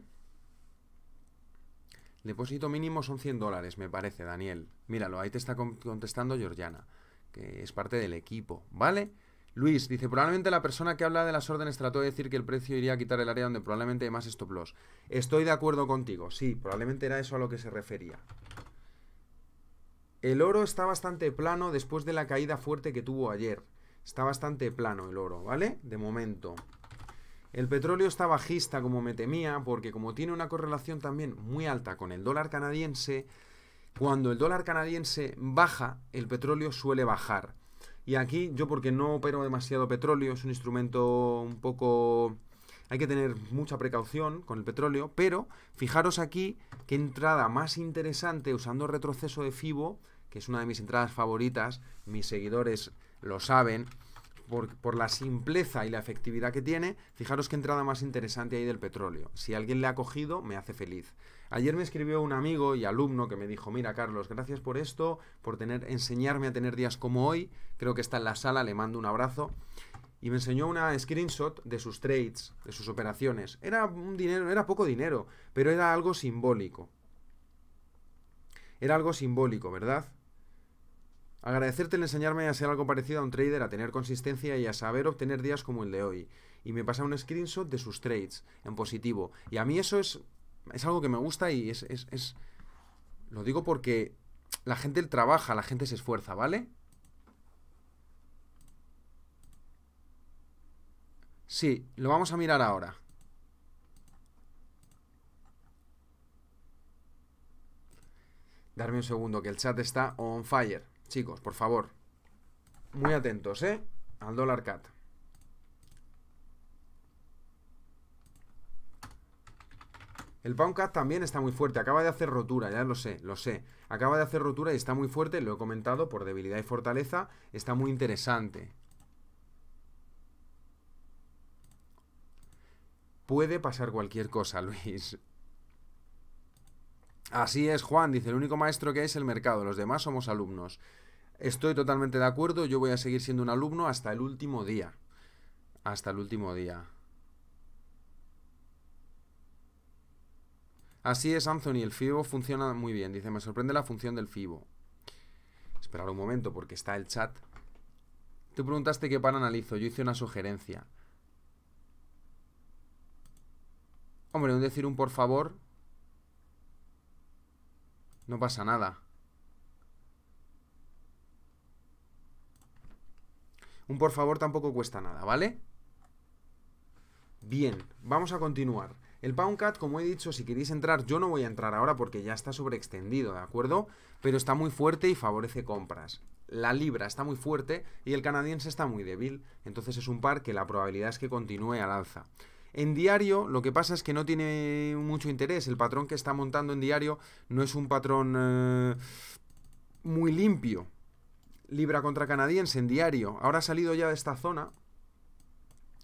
Depósito mínimo son 100 dólares, me parece, Daniel. Míralo, ahí te está contestando Georgiana, que es parte del equipo, ¿vale? Luis dice, probablemente la persona que habla de las órdenes trató de decir que el precio iría a quitar el área donde probablemente hay más stop loss. Estoy de acuerdo contigo, sí, probablemente era eso a lo que se refería. El oro está bastante plano después de la caída fuerte que tuvo ayer. Está bastante plano el oro, ¿vale? De momento. El petróleo está bajista, como me temía, porque como tiene una correlación también muy alta con el dólar canadiense, cuando el dólar canadiense baja, el petróleo suele bajar. Y aquí yo porque no opero demasiado petróleo, es un instrumento un poco hay que tener mucha precaución con el petróleo, pero fijaros aquí qué entrada más interesante usando retroceso de FIBO, que es una de mis entradas favoritas, mis seguidores lo saben, por, por, la simpleza y la efectividad que tiene, fijaros qué entrada más interesante hay del petróleo. Si alguien le ha cogido, me hace feliz. Ayer me escribió un amigo y alumno que me dijo, mira Carlos, gracias por esto, por tener, enseñarme a tener días como hoy, creo que está en la sala, le mando un abrazo y me enseñó una screenshot de sus trades, de sus operaciones. Era un dinero, era poco dinero, pero era algo simbólico. Era algo simbólico, ¿verdad? Agradecerte el enseñarme a ser algo parecido a un trader, a tener consistencia y a saber obtener días como el de hoy. Y me pasa un screenshot de sus trades, en positivo. Y a mí eso es, es algo que me gusta y es, es, es... Lo digo porque la gente trabaja, la gente se esfuerza, ¿vale? Sí, lo vamos a mirar ahora. Darme un segundo, que el chat está on fire. Chicos, por favor. Muy atentos, ¿eh? Al dólar cat. El pound cat también está muy fuerte. Acaba de hacer rotura, ya lo sé, lo sé. Acaba de hacer rotura y está muy fuerte. Lo he comentado por debilidad y fortaleza. Está muy interesante. Puede pasar cualquier cosa, Luis. Así es, Juan, dice, el único maestro que es el mercado, los demás somos alumnos. Estoy totalmente de acuerdo, yo voy a seguir siendo un alumno hasta el último día. Hasta el último día. Así es, Anthony, el FIBO funciona muy bien. Dice, me sorprende la función del FIBO. Esperar un momento porque está el chat. Tú preguntaste qué pan analizo, yo hice una sugerencia. Hombre, un decir un por favor. No pasa nada. Un por favor tampoco cuesta nada, ¿vale? Bien, vamos a continuar. El Poundcat, como he dicho, si queréis entrar, yo no voy a entrar ahora porque ya está sobreextendido, ¿de acuerdo? Pero está muy fuerte y favorece compras. La libra está muy fuerte y el canadiense está muy débil, entonces es un par que la probabilidad es que continúe al alza. En diario lo que pasa es que no tiene mucho interés. El patrón que está montando en diario no es un patrón eh, muy limpio. Libra contra canadiense en diario. Ahora ha salido ya de esta zona.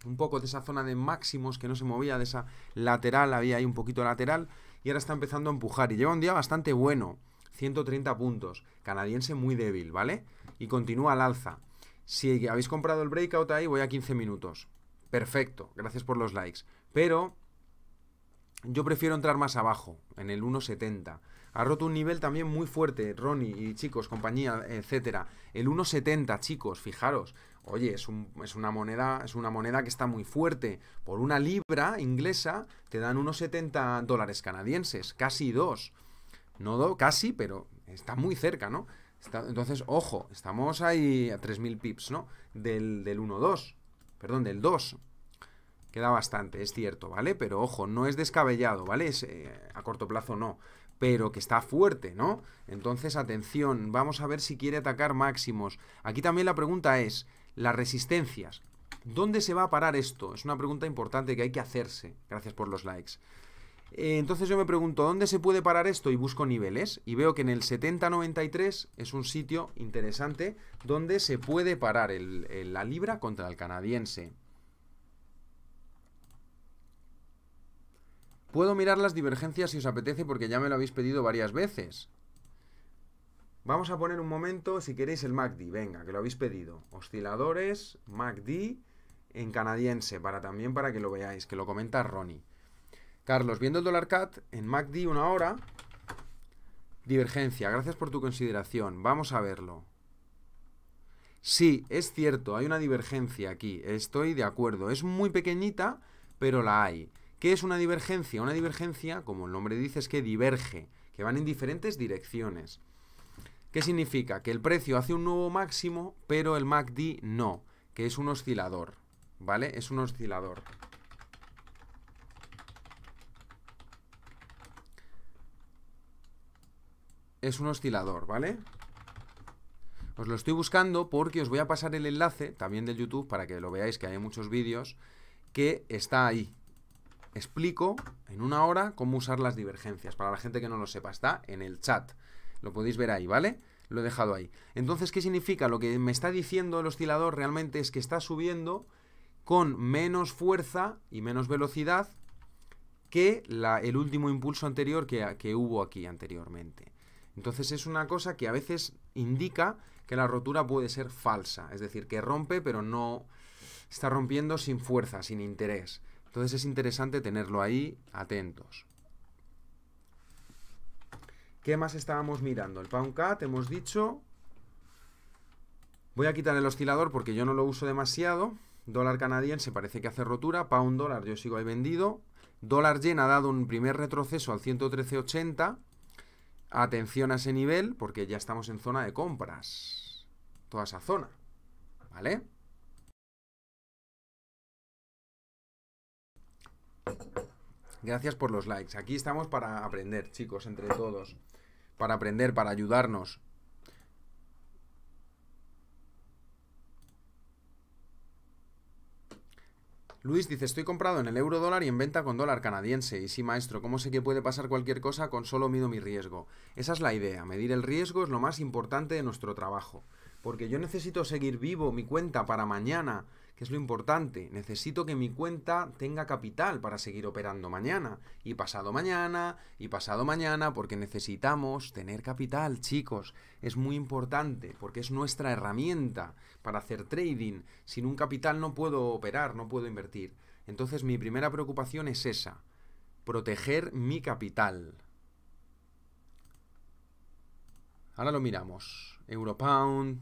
Un poco de esa zona de máximos que no se movía, de esa lateral, había ahí un poquito lateral. Y ahora está empezando a empujar. Y lleva un día bastante bueno. 130 puntos. Canadiense muy débil, ¿vale? Y continúa al alza. Si habéis comprado el breakout ahí, voy a 15 minutos perfecto, gracias por los likes. Pero yo prefiero entrar más abajo, en el 1.70. Ha roto un nivel también muy fuerte, Ronnie y chicos, compañía, etcétera. El 1.70, chicos, fijaros. Oye, es, una moneda, es una moneda que está muy fuerte. Por una libra inglesa te dan unos 70 dólares canadienses, casi dos. No do, casi, pero está muy cerca, ¿no? entonces, ojo, estamos ahí a 3.000 pips, ¿no? Del, del 1.2 perdón, del 2. Queda bastante, es cierto, ¿vale? Pero ojo, no es descabellado, ¿vale? Eh, a corto plazo no, pero que está fuerte, ¿no? Entonces, atención, vamos a ver si quiere atacar máximos. Aquí también la pregunta es, las resistencias. ¿Dónde se va a parar esto? Es una pregunta importante que hay que hacerse. Gracias por los likes. Eh, entonces yo me pregunto, ¿dónde se puede parar esto? Y busco niveles y veo que en el 7093 es un sitio interesante donde se puede parar la libra contra el canadiense. Puedo mirar las divergencias si os apetece porque ya me lo habéis pedido varias veces. Vamos a poner un momento, si queréis, el MACD. Venga, que lo habéis pedido. Osciladores, MACD en canadiense, para también para que lo veáis, que lo comenta Ronnie. Carlos, viendo el dólar CAT en MACD una hora, divergencia, gracias por tu consideración, vamos a verlo. Sí, es cierto, hay una divergencia aquí, estoy de acuerdo, es muy pequeñita, pero la hay. ¿Qué es una divergencia? Una divergencia, como el nombre dice, es que diverge, que van en diferentes direcciones. ¿Qué significa? Que el precio hace un nuevo máximo, pero el MACD no, que es un oscilador, ¿vale? Es un oscilador. es un oscilador, ¿vale? Os lo estoy buscando porque os voy a pasar el enlace también del YouTube para que lo veáis, que hay muchos vídeos, que está ahí. Explico en una hora cómo usar las divergencias. Para la gente que no lo sepa, está en el chat. Lo podéis ver ahí, ¿vale? Lo he dejado ahí. Entonces, ¿qué significa? Lo que me está diciendo el oscilador realmente es que está subiendo con menos fuerza y menos velocidad que el último impulso anterior que hubo aquí anteriormente. Entonces es una cosa que a veces indica que la rotura puede ser falsa, es decir, que rompe pero no está rompiendo sin fuerza, sin interés. Entonces es interesante tenerlo ahí atentos. ¿Qué más estábamos mirando? El pound cat, hemos dicho. Voy a quitar el oscilador porque yo no lo uso demasiado. Dólar canadiense parece que hace rotura. Pound dólar yo sigo ahí vendido. Dólar yen ha dado un primer retroceso al 113.80. Atención a ese nivel porque ya estamos en zona de compras. Toda esa zona. ¿Vale? Gracias por los likes. Aquí estamos para aprender, chicos, entre todos. Para aprender, para ayudarnos. Luis dice, estoy comprado en el euro dólar y en venta con dólar canadiense. Y sí, maestro, ¿cómo sé que puede pasar cualquier cosa con solo mido mi riesgo? Esa es la idea, medir el riesgo es lo más importante de nuestro trabajo. Porque yo necesito seguir vivo mi cuenta para mañana ¿Qué es lo importante. Necesito que mi cuenta tenga capital para seguir operando mañana y pasado mañana y pasado mañana porque necesitamos tener capital, chicos. Es muy importante porque es nuestra herramienta para hacer trading. Sin un capital no puedo operar, no puedo invertir. Entonces mi primera preocupación es esa, proteger mi capital. Ahora lo miramos. Europound,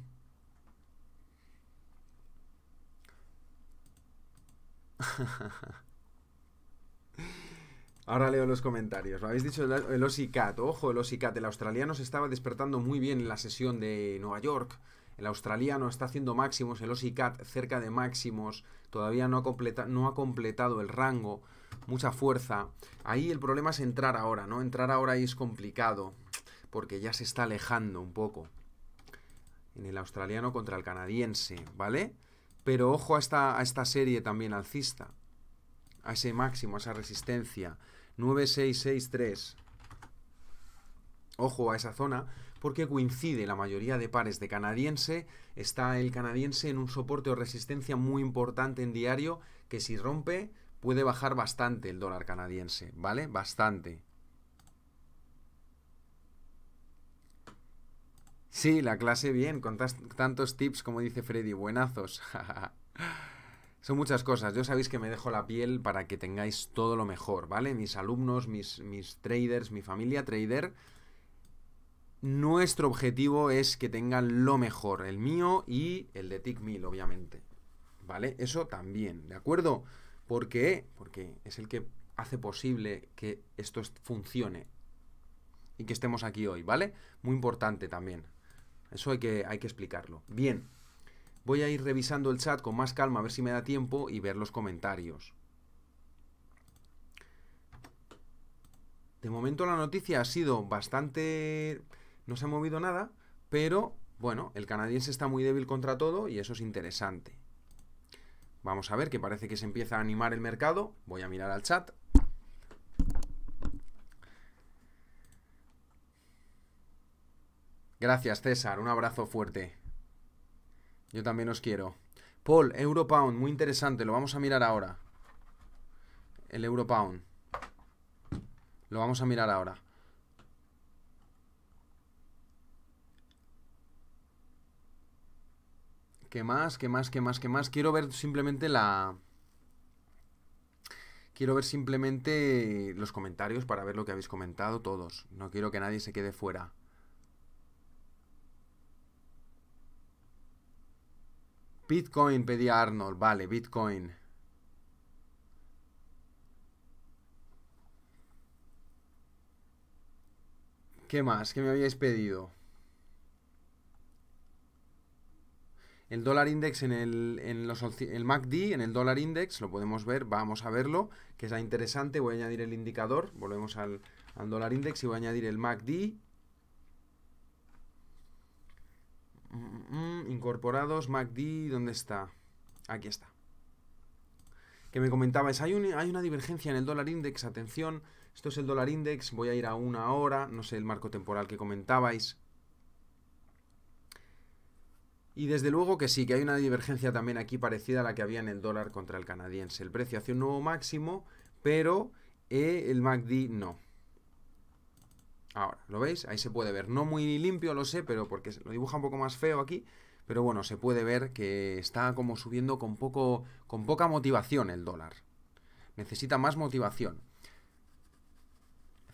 Ahora leo los comentarios. habéis dicho el, Aussie Cat Ojo, el OSICAT. El australiano se estaba despertando muy bien en la sesión de Nueva York. El australiano está haciendo máximos. El OSICAT cerca de máximos. Todavía no ha, no ha completado el rango. Mucha fuerza. Ahí el problema es entrar ahora, ¿no? Entrar ahora es complicado. Porque ya se está alejando un poco. En el australiano contra el canadiense, ¿vale? Pero ojo a esta, serie también alcista, a ese máximo, a esa resistencia. 9663. Ojo a esa zona, porque coincide la mayoría de pares de canadiense. Está el canadiense en un soporte o resistencia muy importante en diario, que si rompe puede bajar bastante el dólar canadiense, ¿vale? Bastante. Sí, la clase bien, con tantos tips como dice Freddy, buenazos. Son muchas cosas. Yo sabéis que me dejo la piel para que tengáis todo lo mejor, ¿vale? Mis alumnos, mis, mis traders, mi familia trader. Nuestro objetivo es que tengan lo mejor, el mío y el de TickMill, obviamente. ¿Vale? Eso también, ¿de acuerdo? ¿Por Porque es el que hace posible que esto funcione y que estemos aquí hoy, ¿vale? Muy importante también. Eso hay que, hay que explicarlo. Bien, voy a ir revisando el chat con más calma, a ver si me da tiempo y ver los comentarios. De momento la noticia ha sido bastante... No se ha movido nada, pero bueno, el canadiense está muy débil contra todo y eso es interesante. Vamos a ver, que parece que se empieza a animar el mercado. Voy a mirar al chat. Gracias, César. Un abrazo fuerte. Yo también os quiero. Paul, Europound, muy interesante. Lo vamos a mirar ahora. El Europound. Lo vamos a mirar ahora. ¿Qué más? ¿Qué más? ¿Qué más? ¿Qué más? Quiero ver simplemente la... Quiero ver simplemente los comentarios para ver lo que habéis comentado todos. No quiero que nadie se quede fuera. Bitcoin pedía Arnold, vale, Bitcoin. ¿Qué más? ¿Qué me habíais pedido? El dólar index en el, en los, el MACD, en el dólar index, lo podemos ver, vamos a verlo, que es interesante. Voy a añadir el indicador, volvemos al, al dólar index y voy a añadir el MACD Mm, mm, incorporados, MACD, ¿dónde está? Aquí está. Que me comentabais, hay, hay una divergencia en el dólar index, atención, esto es el dólar index, voy a ir a una hora, no sé el marco temporal que comentabais. Y desde luego que sí, que hay una divergencia también aquí parecida a la que había en el dólar contra el canadiense. El precio hacia un nuevo máximo, pero eh, el MACD no. Ahora, ¿lo veis? Ahí se puede ver. No muy limpio, lo sé, pero porque lo dibuja un poco más feo aquí. Pero bueno, se puede ver que está como subiendo con, poco, con poca motivación el dólar. Necesita más motivación.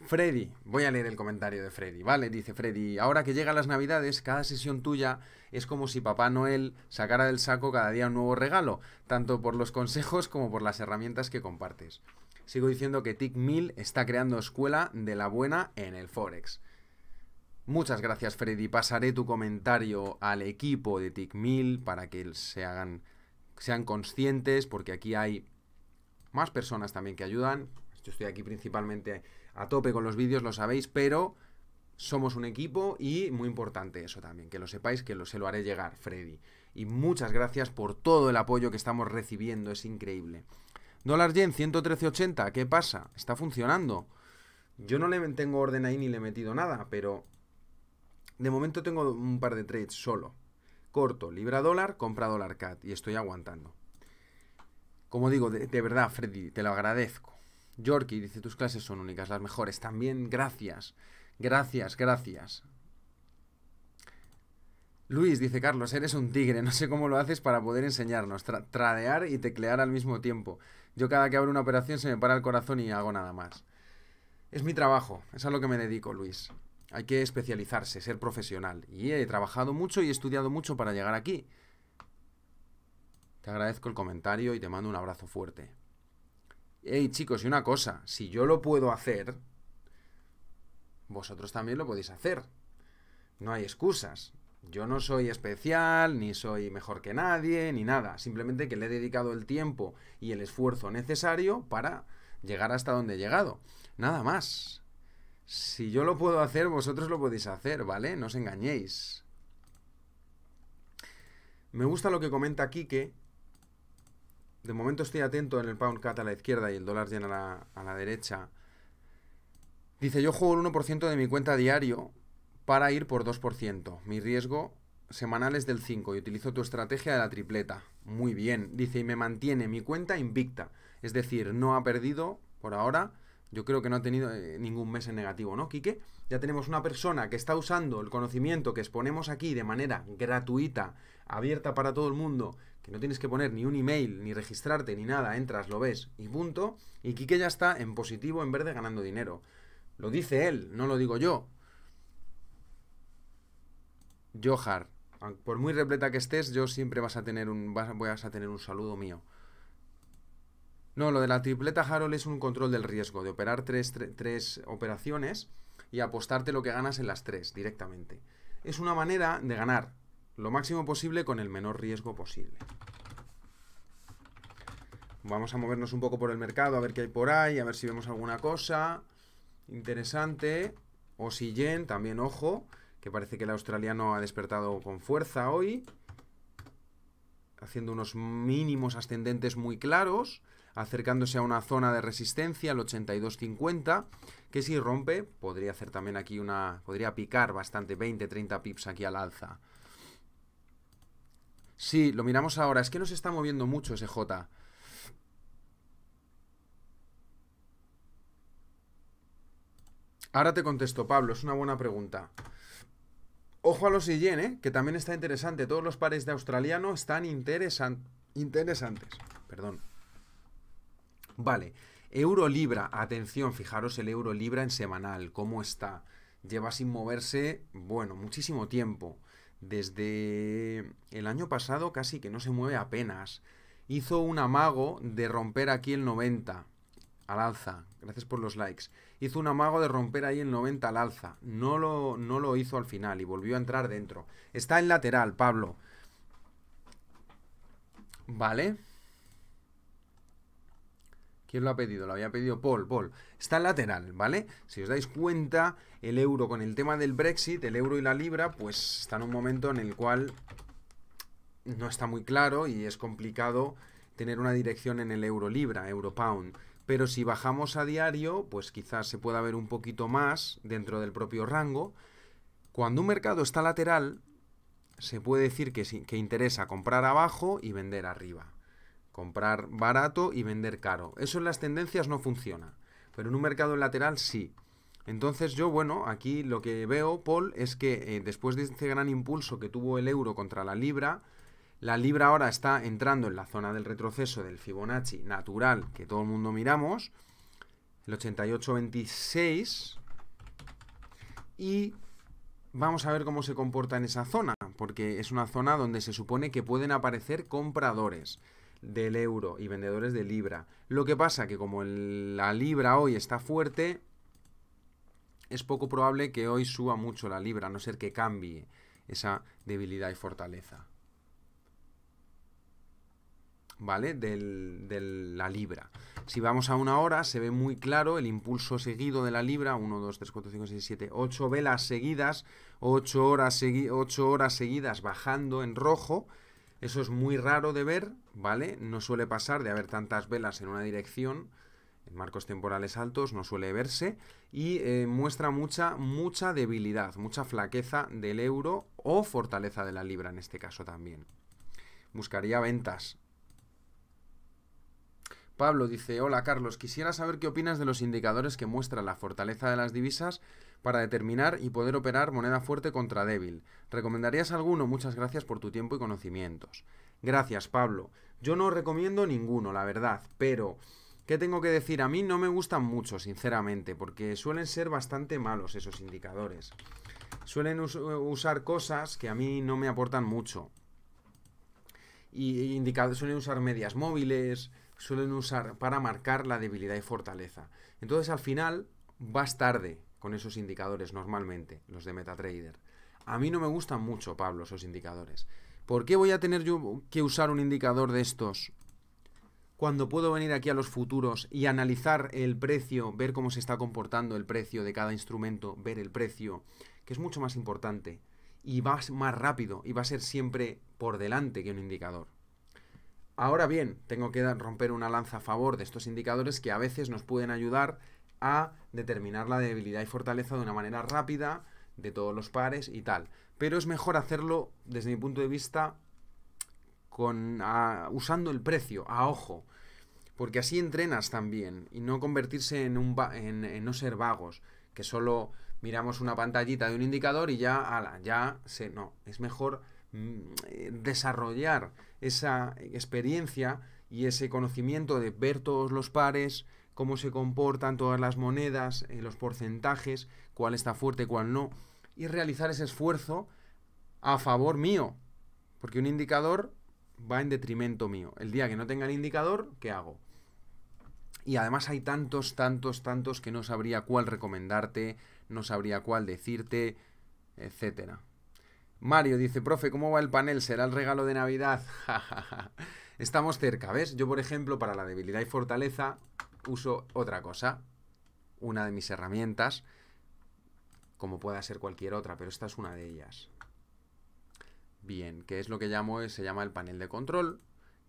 Freddy, voy a leer el comentario de Freddy, ¿vale? Dice Freddy, ahora que llegan las navidades, cada sesión tuya es como si Papá Noel sacara del saco cada día un nuevo regalo, tanto por los consejos como por las herramientas que compartes sigo diciendo que TIC1000 está creando escuela de la buena en el Forex. Muchas gracias, Freddy. Pasaré tu comentario al equipo de TIC1000 para que se hagan, sean conscientes, porque aquí hay más personas también que ayudan. Yo estoy aquí principalmente a tope con los vídeos, lo sabéis, pero somos un equipo y muy importante eso también, que lo sepáis, que se lo haré llegar, Freddy. Y muchas gracias por todo el apoyo que estamos recibiendo, es increíble. Dólar yen 113.80, ¿qué pasa? Está funcionando. Yo no le tengo orden ahí ni le he metido nada, pero de momento tengo un par de trades solo. Corto, libra dólar, compra dólar cat y estoy aguantando. Como digo, de, verdad, Freddy, te lo agradezco. Yorkie dice, tus clases son únicas, las mejores. También, gracias. Gracias, gracias. Luis dice, Carlos, eres un tigre, no sé cómo lo haces para poder enseñarnos, tradear y teclear al mismo tiempo. Yo cada que abro una operación se me para el corazón y hago nada más. Es mi trabajo, es a lo que me dedico, Luis. Hay que especializarse, ser profesional. Y he trabajado mucho y he estudiado mucho para llegar aquí. Te agradezco el comentario y te mando un abrazo fuerte. Ey, chicos, y una cosa, si yo lo puedo hacer, vosotros también lo podéis hacer. No hay excusas. Yo no soy especial, ni soy mejor que nadie, ni nada. Simplemente que le he dedicado el tiempo y el esfuerzo necesario para llegar hasta donde he llegado. Nada más. Si yo lo puedo hacer, vosotros lo podéis hacer, ¿vale? No os engañéis. Me gusta lo que comenta que De momento estoy atento en el pound cut a la izquierda y el dólar yen a la, a la derecha. Dice, yo juego el 1% de mi cuenta diario para ir por 2%. Mi riesgo semanal es del 5 y utilizo tu estrategia de la tripleta. Muy bien. Dice, y me mantiene mi cuenta invicta. Es decir, no ha perdido por ahora. Yo creo que no ha tenido eh, ningún mes en negativo, ¿no, Quique? Ya tenemos una persona que está usando el conocimiento que exponemos aquí de manera gratuita, abierta para todo el mundo, que no tienes que poner ni un email, ni registrarte, ni nada, entras, lo ves y punto. Y Quique ya está en positivo en verde ganando dinero. Lo dice él, no lo digo yo. Johar, por muy repleta que estés, yo siempre vas a tener un, a tener un saludo mío. No, lo de la tripleta Harold es un control del riesgo, de operar tres, operaciones y apostarte lo que ganas en las tres directamente. Es una manera de ganar lo máximo posible con el menor riesgo posible. Vamos a movernos un poco por el mercado, a ver qué hay por ahí, a ver si vemos alguna cosa interesante. O si yen, también ojo que parece que el australiano ha despertado con fuerza hoy, haciendo unos mínimos ascendentes muy claros, acercándose a una zona de resistencia, el 82.50, que si rompe, podría hacer también aquí una, podría picar bastante, 20-30 pips aquí al alza. Sí, lo miramos ahora, es que no se está moviendo mucho ese J. Ahora te contesto, Pablo, es una buena pregunta. Ojo a los Yen, ¿eh? que también está interesante. Todos los pares de australiano están interesantes. Perdón. Vale. Euro libra, atención, fijaros el euro libra en semanal, cómo está. Lleva sin moverse, bueno, muchísimo tiempo. Desde el año pasado casi que no se mueve apenas. Hizo un amago de romper aquí el 90 al alza. Gracias por los likes hizo un amago de romper ahí el 90 al alza. No lo, no lo hizo al final y volvió a entrar dentro. Está en lateral, Pablo. Vale. ¿Quién lo ha pedido? Lo había pedido Paul. Paul. Está en lateral, ¿vale? Si os dais cuenta, el euro con el tema del Brexit, el euro y la libra, pues está en un momento en el cual no está muy claro y es complicado tener una dirección en el euro libra, euro pound pero si bajamos a diario, pues quizás se pueda ver un poquito más dentro del propio rango. Cuando un mercado está lateral, se puede decir que, que interesa comprar abajo y vender arriba. Comprar barato y vender caro. Eso en las tendencias no funciona, pero en un mercado lateral sí. Entonces yo, bueno, aquí lo que veo, Paul, es que eh, después de este gran impulso que tuvo el euro contra la libra, la libra ahora está entrando en la zona del retroceso del Fibonacci natural que todo el mundo miramos, el 88.26, y vamos a ver cómo se comporta en esa zona, porque es una zona donde se supone que pueden aparecer compradores del euro y vendedores de libra. Lo que pasa que como la libra hoy está fuerte, es poco probable que hoy suba mucho la libra, a no ser que cambie esa debilidad y fortaleza. ¿vale? de la libra. Si vamos a una hora, se ve muy claro el impulso seguido de la libra, 1, 2, 3, 4, 5, 6, 7, 8 velas seguidas, 8 horas, horas seguidas bajando en rojo. Eso es muy raro de ver, ¿vale? No suele pasar de haber tantas velas en una dirección, en marcos temporales altos, no suele verse, y eh, muestra mucha, mucha debilidad, mucha flaqueza del euro o fortaleza de la libra en este caso también. Buscaría ventas, Pablo dice, hola Carlos, quisiera saber qué opinas de los indicadores que muestran la fortaleza de las divisas para determinar y poder operar moneda fuerte contra débil. ¿Recomendarías alguno? Muchas gracias por tu tiempo y conocimientos. Gracias Pablo. Yo no recomiendo ninguno, la verdad, pero... ¿Qué tengo que decir? A mí no me gustan mucho, sinceramente, porque suelen ser bastante malos esos indicadores. Suelen usar cosas que a mí no me aportan mucho. Y, y suelen usar medias móviles, suelen usar para marcar la debilidad y fortaleza. Entonces al final vas tarde con esos indicadores normalmente, los de MetaTrader. A mí no me gustan mucho, Pablo, esos indicadores. ¿Por qué voy a tener yo que usar un indicador de estos cuando puedo venir aquí a los futuros y analizar el precio, ver cómo se está comportando el precio de cada instrumento, ver el precio, que es mucho más importante y va más rápido y va a ser siempre por delante que un indicador? Ahora bien, tengo que romper una lanza a favor de estos indicadores que a veces nos pueden ayudar a determinar la debilidad y fortaleza de una manera rápida de todos los pares y tal. Pero es mejor hacerlo, desde mi punto de vista, con, usando el precio, a ojo. Porque así entrenas también y no convertirse en, un no ser vagos, que solo miramos una pantallita de un indicador y ya, ya se... no, es mejor mm, desarrollar esa experiencia y ese conocimiento de ver todos los pares, cómo se comportan todas las monedas, eh, los porcentajes, cuál está fuerte, cuál no, y realizar ese esfuerzo a favor mío, porque un indicador va en detrimento mío. El día que no tenga el indicador, ¿qué hago? Y además hay tantos, tantos, tantos que no sabría cuál recomendarte, no sabría cuál decirte, etcétera. Mario dice, profe, ¿cómo va el panel? ¿Será el regalo de Navidad? Estamos cerca, ¿ves? Yo, por ejemplo, para la debilidad y fortaleza uso otra cosa, una de mis herramientas, como pueda ser cualquier otra, pero esta es una de ellas. Bien, que es lo que llamo, se llama el panel de control,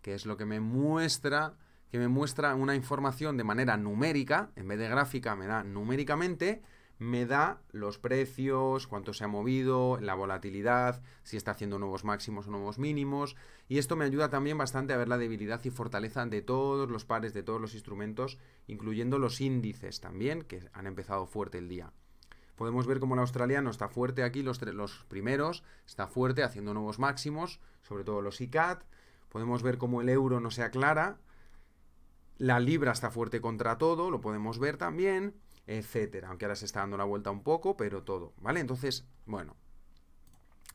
que es lo que me muestra, que me muestra una información de manera numérica, en vez de gráfica me da numéricamente, me da los precios, cuánto se ha movido, la volatilidad, si está haciendo nuevos máximos o nuevos mínimos. Y esto me ayuda también bastante a ver la debilidad y fortaleza de todos los pares, de todos los instrumentos, incluyendo los índices también, que han empezado fuerte el día. Podemos ver cómo el australiano está fuerte aquí, los, los primeros, está fuerte haciendo nuevos máximos, sobre todo los ICAT. Podemos ver cómo el euro no se aclara. La libra está fuerte contra todo, lo podemos ver también etcétera. Aunque ahora se está dando la vuelta un poco, pero todo, ¿vale? Entonces, bueno,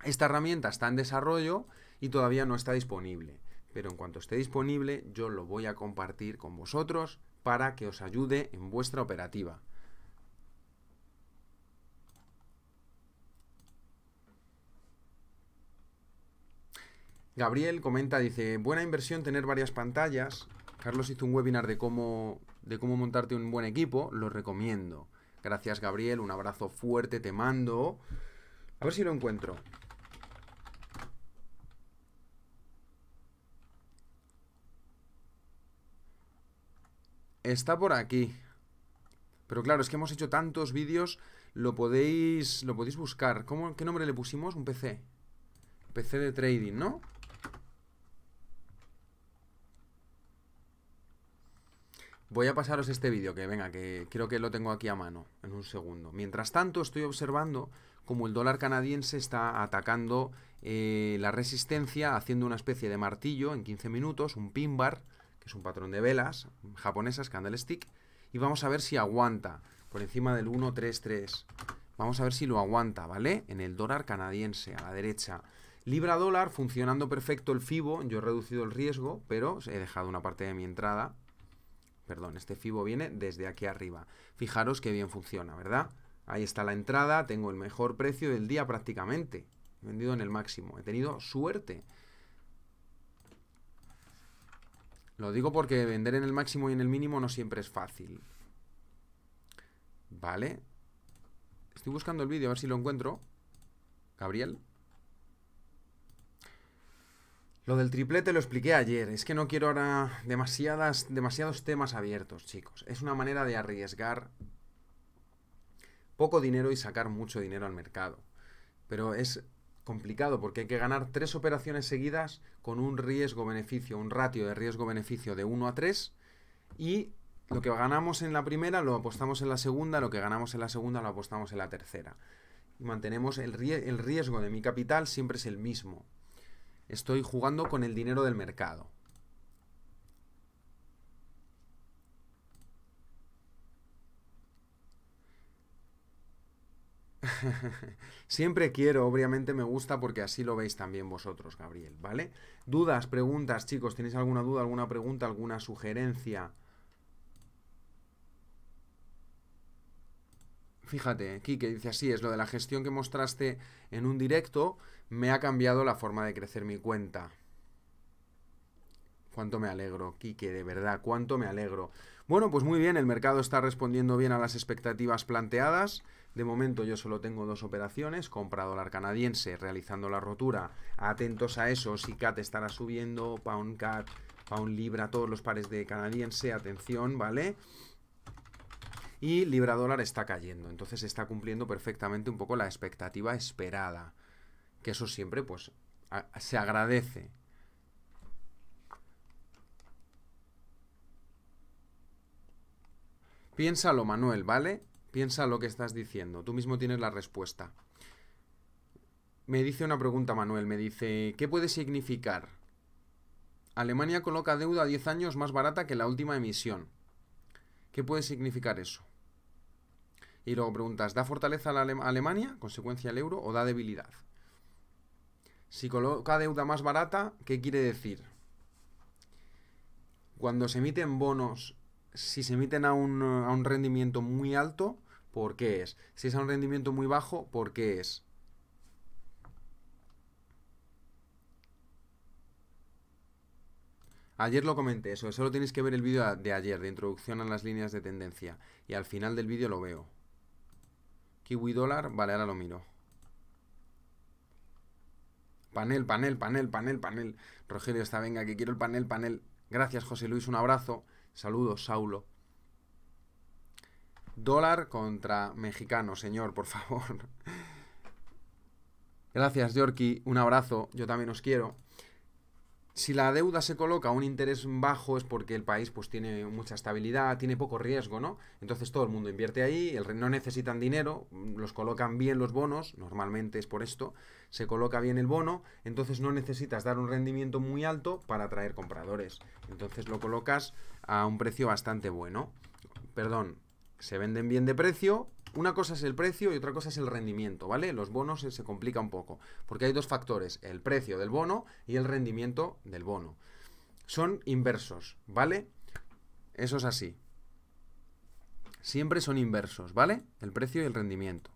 esta herramienta está en desarrollo y todavía no está disponible. Pero en cuanto esté disponible, yo lo voy a compartir con vosotros para que os ayude en vuestra operativa. Gabriel comenta, dice, buena inversión tener varias pantallas. Carlos hizo un webinar de cómo de cómo montarte un buen equipo, lo recomiendo. Gracias Gabriel, un abrazo fuerte, te mando. A ver si lo encuentro. Está por aquí. Pero claro, es que hemos hecho tantos vídeos, lo podéis lo podéis buscar. ¿Cómo, ¿Qué nombre le pusimos? Un PC. PC de trading, ¿no? Voy a pasaros este vídeo, que venga, que creo que lo tengo aquí a mano, en un segundo. Mientras tanto, estoy observando cómo el dólar canadiense está atacando eh, la resistencia haciendo una especie de martillo en 15 minutos, un pin bar, que es un patrón de velas japonesas, candlestick, y vamos a ver si aguanta por encima del 133. Vamos a ver si lo aguanta, ¿vale? En el dólar canadiense, a la derecha. Libra dólar, funcionando perfecto el FIBO, yo he reducido el riesgo, pero he dejado una parte de mi entrada perdón, este fibo viene desde aquí arriba. Fijaros que bien funciona, ¿verdad? Ahí está la entrada, tengo el mejor precio del día prácticamente. He vendido en el máximo, he tenido suerte. Lo digo porque vender en el máximo y en el mínimo no siempre es fácil. Vale. Estoy buscando el vídeo, a ver si lo encuentro. Gabriel. Lo del triplete lo expliqué ayer. Es que no quiero ahora demasiadas, demasiados temas abiertos, chicos. Es una manera de arriesgar poco dinero y sacar mucho dinero al mercado. Pero es complicado porque hay que ganar tres operaciones seguidas con un riesgo-beneficio, un ratio de riesgo-beneficio de 1 a 3 y lo que ganamos en la primera lo apostamos en la segunda, lo que ganamos en la segunda lo apostamos en la tercera. Y mantenemos el riesgo de mi capital siempre es el mismo, Estoy jugando con el dinero del mercado. Siempre quiero, obviamente me gusta porque así lo veis también vosotros, Gabriel, ¿vale? Dudas, preguntas, chicos, ¿tenéis alguna duda, alguna pregunta, alguna sugerencia? Fíjate, Kike dice así, es lo de la gestión que mostraste en un directo, me ha cambiado la forma de crecer mi cuenta. Cuánto me alegro, Quique, de verdad, cuánto me alegro. Bueno, pues muy bien, el mercado está respondiendo bien a las expectativas planteadas. De momento yo solo tengo dos operaciones, compra dólar canadiense realizando la rotura. Atentos a eso, si CAT estará subiendo, Pound CAT, Libra, todos los pares de canadiense, atención, ¿vale? Y Libra dólar está cayendo, entonces está cumpliendo perfectamente un poco la expectativa esperada que eso siempre pues se agradece. Piénsalo, Manuel, ¿vale? Piensa lo que estás diciendo. Tú mismo tienes la respuesta. Me dice una pregunta, Manuel. Me dice, ¿qué puede significar? Alemania coloca deuda a 10 años más barata que la última emisión. ¿Qué puede significar eso? Y luego preguntas, ¿da fortaleza a, la Alemania, consecuencia al euro, o da debilidad? Si coloca deuda más barata, ¿qué quiere decir? Cuando se emiten bonos, si se emiten a un, rendimiento muy alto, ¿por qué es? Si es a un rendimiento muy bajo, ¿por qué es? Ayer lo comenté eso, solo tenéis que ver el vídeo de ayer, de introducción a las líneas de tendencia. Y al final del vídeo lo veo. Kiwi dólar, vale, ahora lo miro. Panel, panel, panel, panel, panel. Rogelio está, venga, que quiero el panel, panel. Gracias, José Luis, un abrazo. Saludos, Saulo. Dólar contra mexicano, señor, por favor. Gracias, Yorkie, un abrazo. Yo también os quiero si la deuda se coloca a un interés bajo es porque el país pues tiene mucha estabilidad, tiene poco riesgo, ¿no? Entonces todo el mundo invierte ahí, no necesitan dinero, los colocan bien los bonos, normalmente es por esto, se coloca bien el bono, entonces no necesitas dar un rendimiento muy alto para atraer compradores. Entonces lo colocas a un precio bastante bueno. Perdón, se venden bien de precio, una cosa es el precio y otra cosa es el rendimiento, ¿vale? Los bonos eh, se, complican complica un poco, porque hay dos factores, el precio del bono y el rendimiento del bono. Son inversos, ¿vale? Eso es así. Siempre son inversos, ¿vale? El precio y el rendimiento.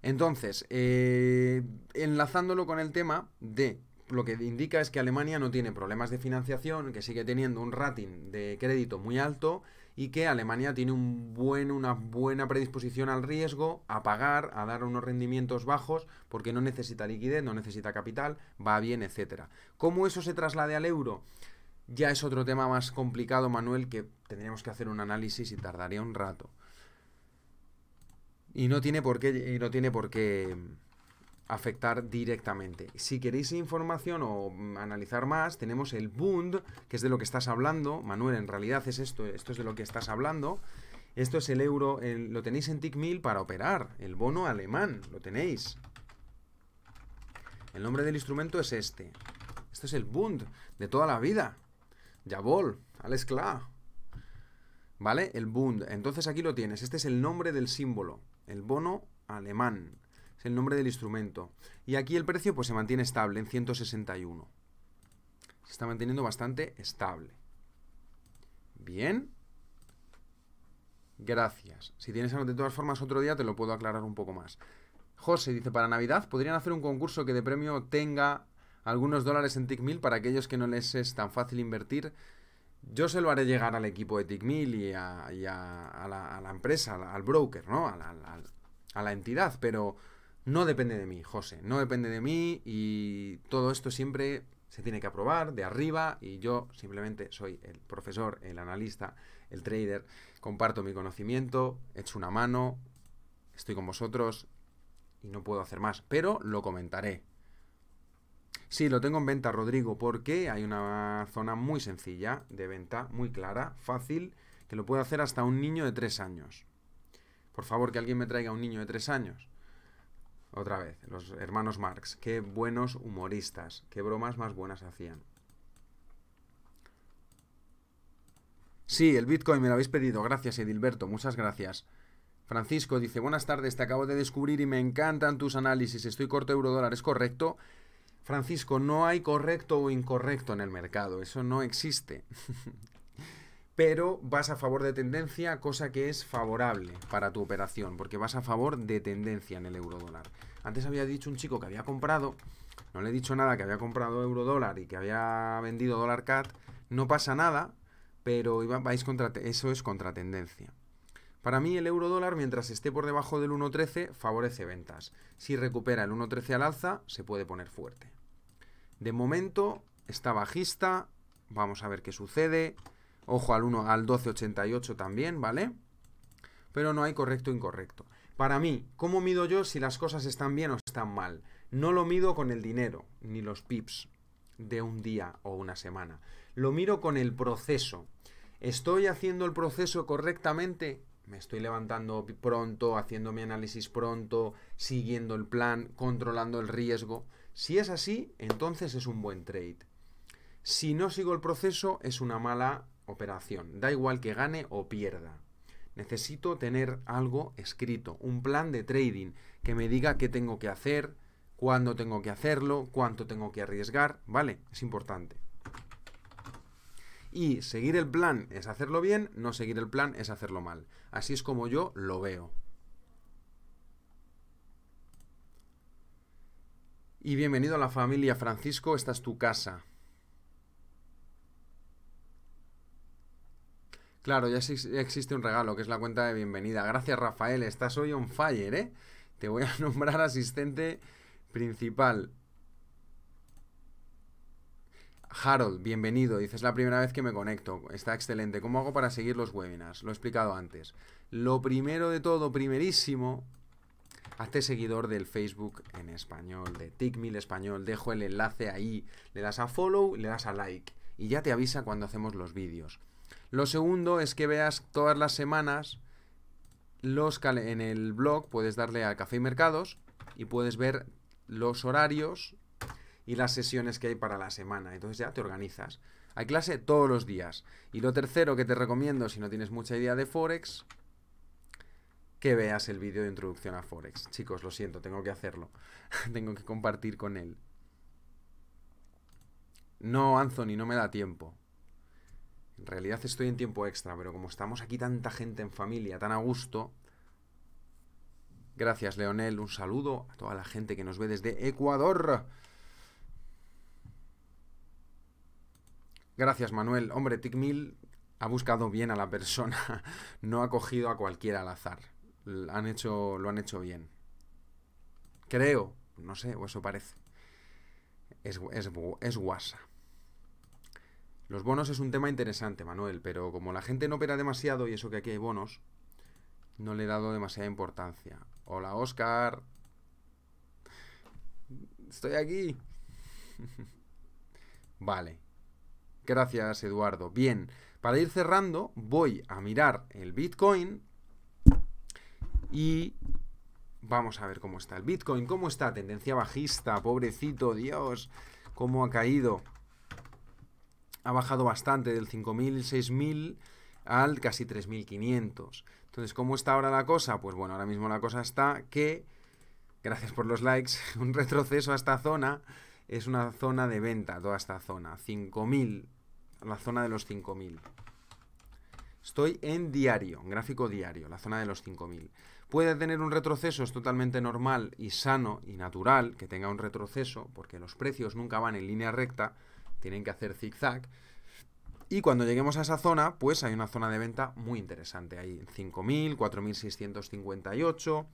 Entonces, eh, enlazándolo con el tema de lo que indica es que Alemania no tiene problemas de financiación, que sigue teniendo un rating de crédito muy alto y que Alemania tiene una buena predisposición al riesgo, a pagar, a dar unos rendimientos bajos, porque no necesita liquidez, no necesita capital, va bien, etc. ¿Cómo eso se traslade al euro? Ya es otro tema más complicado, Manuel, que tendríamos que hacer un análisis y tardaría un rato. Y no tiene por qué, y no tiene por qué afectar directamente. Si queréis información o mm, analizar más, tenemos el Bund, que es de lo que estás hablando. Manuel, en realidad es esto, esto es de lo que estás hablando. Esto es el euro, lo tenéis en Tickmill para operar, el bono alemán, lo tenéis. El nombre del instrumento es este. Esto es el Bund de toda la vida. vol alles klar. ¿Vale? El Bund. Entonces aquí lo tienes. Este es el nombre del símbolo. El bono alemán es el nombre del instrumento. Y aquí el precio pues se mantiene estable en 161. Se está manteniendo bastante estable. Bien. Gracias. Si tienes algo de todas formas otro día te lo puedo aclarar un poco más. José dice, para Navidad podrían hacer un concurso que de premio tenga algunos dólares en Tickmill para aquellos que no les es tan fácil invertir. Yo se lo haré llegar al equipo de TICMIL y a, y a, la, empresa, al, broker, ¿no? A la, a la entidad, pero no depende de mí, José, no depende de mí y todo esto siempre se tiene que aprobar de arriba y yo simplemente soy el profesor, el analista, el trader, comparto mi conocimiento, echo una mano, estoy con vosotros y no puedo hacer más, pero lo comentaré. Sí, lo tengo en venta, Rodrigo, porque hay una zona muy sencilla de venta, muy clara, fácil, que lo puede hacer hasta un niño de tres años. Por favor, que alguien me traiga un niño de tres años. Otra vez, los hermanos Marx. Qué buenos humoristas. Qué bromas más buenas hacían. Sí, el Bitcoin me lo habéis pedido. Gracias, Edilberto. Muchas gracias. Francisco dice, buenas tardes, te acabo de descubrir y me encantan tus análisis. Estoy corto euro dólar, ¿es correcto? Francisco, no hay correcto o incorrecto en el mercado. Eso no existe. pero vas a favor de tendencia, cosa que es favorable para tu operación, porque vas a favor de tendencia en el euro dólar. Antes había dicho un chico que había comprado, no le he dicho nada, que había comprado euro dólar y que había vendido dólar cat, no pasa nada, pero contra, eso es contratendencia. Para mí el euro dólar, mientras esté por debajo del 1.13, favorece ventas. Si recupera el 1.13 al alza, se puede poner fuerte. De momento está bajista, vamos a ver qué sucede. Ojo al 1, al 1288 también, ¿vale? Pero no hay correcto o incorrecto. Para mí, ¿cómo mido yo si las cosas están bien o están mal? No lo mido con el dinero, ni los pips de un día o una semana. Lo miro con el proceso. ¿Estoy haciendo el proceso correctamente? me estoy levantando pronto, haciendo mi análisis pronto, siguiendo el plan, controlando el riesgo. Si es así, entonces es un buen trade. Si no sigo el proceso, es una mala operación. Da igual que gane o pierda. Necesito tener algo escrito, un plan de trading que me diga qué tengo que hacer, cuándo tengo que hacerlo, cuánto tengo que arriesgar, ¿vale? Es importante. Y seguir el plan es hacerlo bien, no seguir el plan es hacerlo mal. Así es como yo lo veo. Y bienvenido a la familia Francisco, esta es tu casa. Claro, ya, existe un regalo, que es la cuenta de bienvenida. Gracias, Rafael. Estás hoy on fire, ¿eh? Te voy a nombrar asistente principal. Harold, bienvenido. Dices, la primera vez que me conecto. Está excelente. ¿Cómo hago para seguir los webinars? Lo he explicado antes. Lo primero de todo, primerísimo, hazte seguidor del Facebook en español, de TickMill español. Dejo el enlace ahí. Le das a follow, le das a like. Y ya te avisa cuando hacemos los vídeos. Lo segundo es que veas todas las semanas los en el blog, puedes darle a Café y Mercados y puedes ver los horarios y las sesiones que hay para la semana. Entonces ya te organizas. Hay clase todos los días. Y lo tercero que te recomiendo si no tienes mucha idea de Forex, que veas el vídeo de introducción a Forex. Chicos, lo siento, tengo que hacerlo. tengo que compartir con él. No, Anthony, no me da tiempo. En realidad estoy en tiempo extra, pero como estamos aquí tanta gente en familia, tan a gusto. Gracias, Leonel. Un saludo a toda la gente que nos ve desde Ecuador. Gracias, Manuel. Hombre, Tickmill ha buscado bien a la persona. No ha cogido a cualquiera al azar. Han hecho, lo han hecho bien. Creo. No sé, o eso parece. Es, es guasa. Los bonos es un tema interesante, Manuel, pero como la gente no opera demasiado y eso que aquí hay bonos, no le he dado demasiada importancia. Hola, Oscar. Estoy aquí. vale. Gracias, Eduardo. Bien, para ir cerrando, voy a mirar el Bitcoin y vamos a ver cómo está el Bitcoin, cómo está tendencia bajista, pobrecito Dios, cómo ha caído ha bajado bastante del 5.000, 6.000 al casi 3.500. Entonces, ¿cómo está ahora la cosa? Pues bueno, ahora mismo la cosa está que, gracias por los likes, un retroceso a esta zona es una zona de venta, toda esta zona. 5.000, la zona de los 5.000. Estoy en diario, en gráfico diario, la zona de los 5.000. Puede tener un retroceso, es totalmente normal y sano y natural que tenga un retroceso, porque los precios nunca van en línea recta, tienen que hacer zigzag. Y cuando lleguemos a esa zona, pues hay una zona de venta muy interesante. Hay 5.000, 4.658,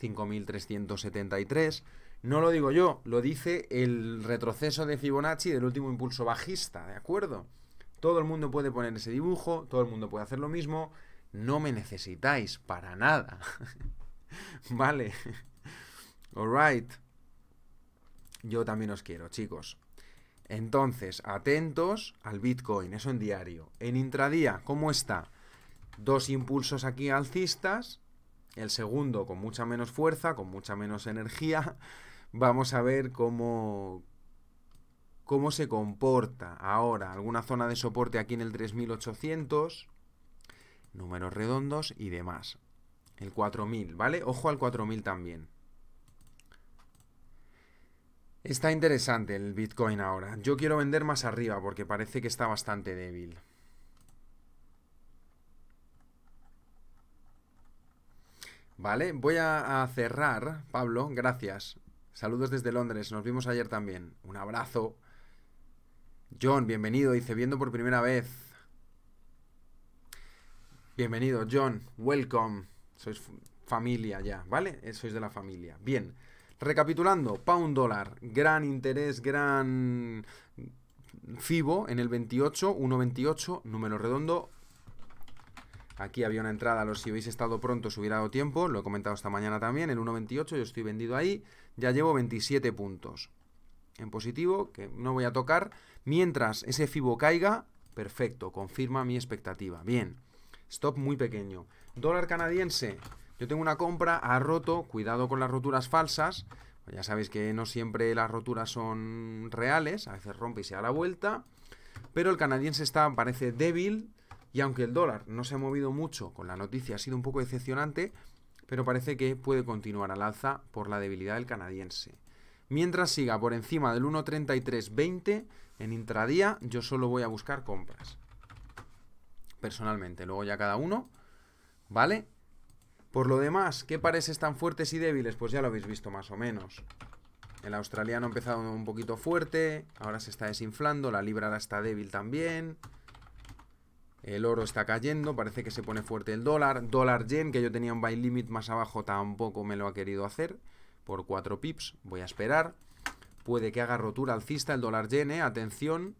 5.373. No lo digo yo, lo dice el retroceso de Fibonacci del último impulso bajista, ¿de acuerdo? Todo el mundo puede poner ese dibujo, todo el mundo puede hacer lo mismo. No me necesitáis para nada. vale. All right, Yo también os quiero, chicos. Entonces, atentos al Bitcoin, eso en diario. En intradía, ¿cómo está? Dos impulsos aquí alcistas, el segundo con mucha menos fuerza, con mucha menos energía. Vamos a ver cómo, cómo se comporta ahora. Alguna zona de soporte aquí en el 3800, números redondos y demás. El 4000, ¿vale? Ojo al 4000 también. Está interesante el Bitcoin ahora. Yo quiero vender más arriba porque parece que está bastante débil. Vale, voy a, cerrar. Pablo, gracias. Saludos desde Londres, nos vimos ayer también. Un abrazo. John, bienvenido, dice, viendo por primera vez. Bienvenido, John, welcome. Sois familia ya, ¿vale? Eh, sois de la familia. Bien. Recapitulando, pound dólar, gran interés, gran FIBO en el 28, 1.28, número redondo. Aquí había una entrada, los si hubiese estado pronto se hubiera dado tiempo, lo he comentado esta mañana también, el 1.28 yo estoy vendido ahí, ya llevo 27 puntos en positivo, que no voy a tocar. Mientras ese FIBO caiga, perfecto, confirma mi expectativa. Bien, stop muy pequeño. Dólar canadiense, yo tengo una compra ha roto, cuidado con las roturas falsas. Ya sabéis que no siempre las roturas son reales, a veces rompe y se da la vuelta. Pero el canadiense está, parece débil. Y aunque el dólar no se ha movido mucho con la noticia, ha sido un poco decepcionante. Pero parece que puede continuar al alza por la debilidad del canadiense. Mientras siga por encima del 1.3320 en intradía, yo solo voy a buscar compras. Personalmente, luego ya cada uno. ¿Vale? Por lo demás, ¿qué pareces tan fuertes y débiles? Pues ya lo habéis visto más o menos. El australiano ha empezado un poquito fuerte, ahora se está desinflando, la libra está débil también. El oro está cayendo, parece que se pone fuerte el dólar. Dólar yen, que yo tenía un buy limit más abajo, tampoco me lo ha querido hacer. Por 4 pips, voy a esperar. Puede que haga rotura alcista el dólar yen, eh. Atención,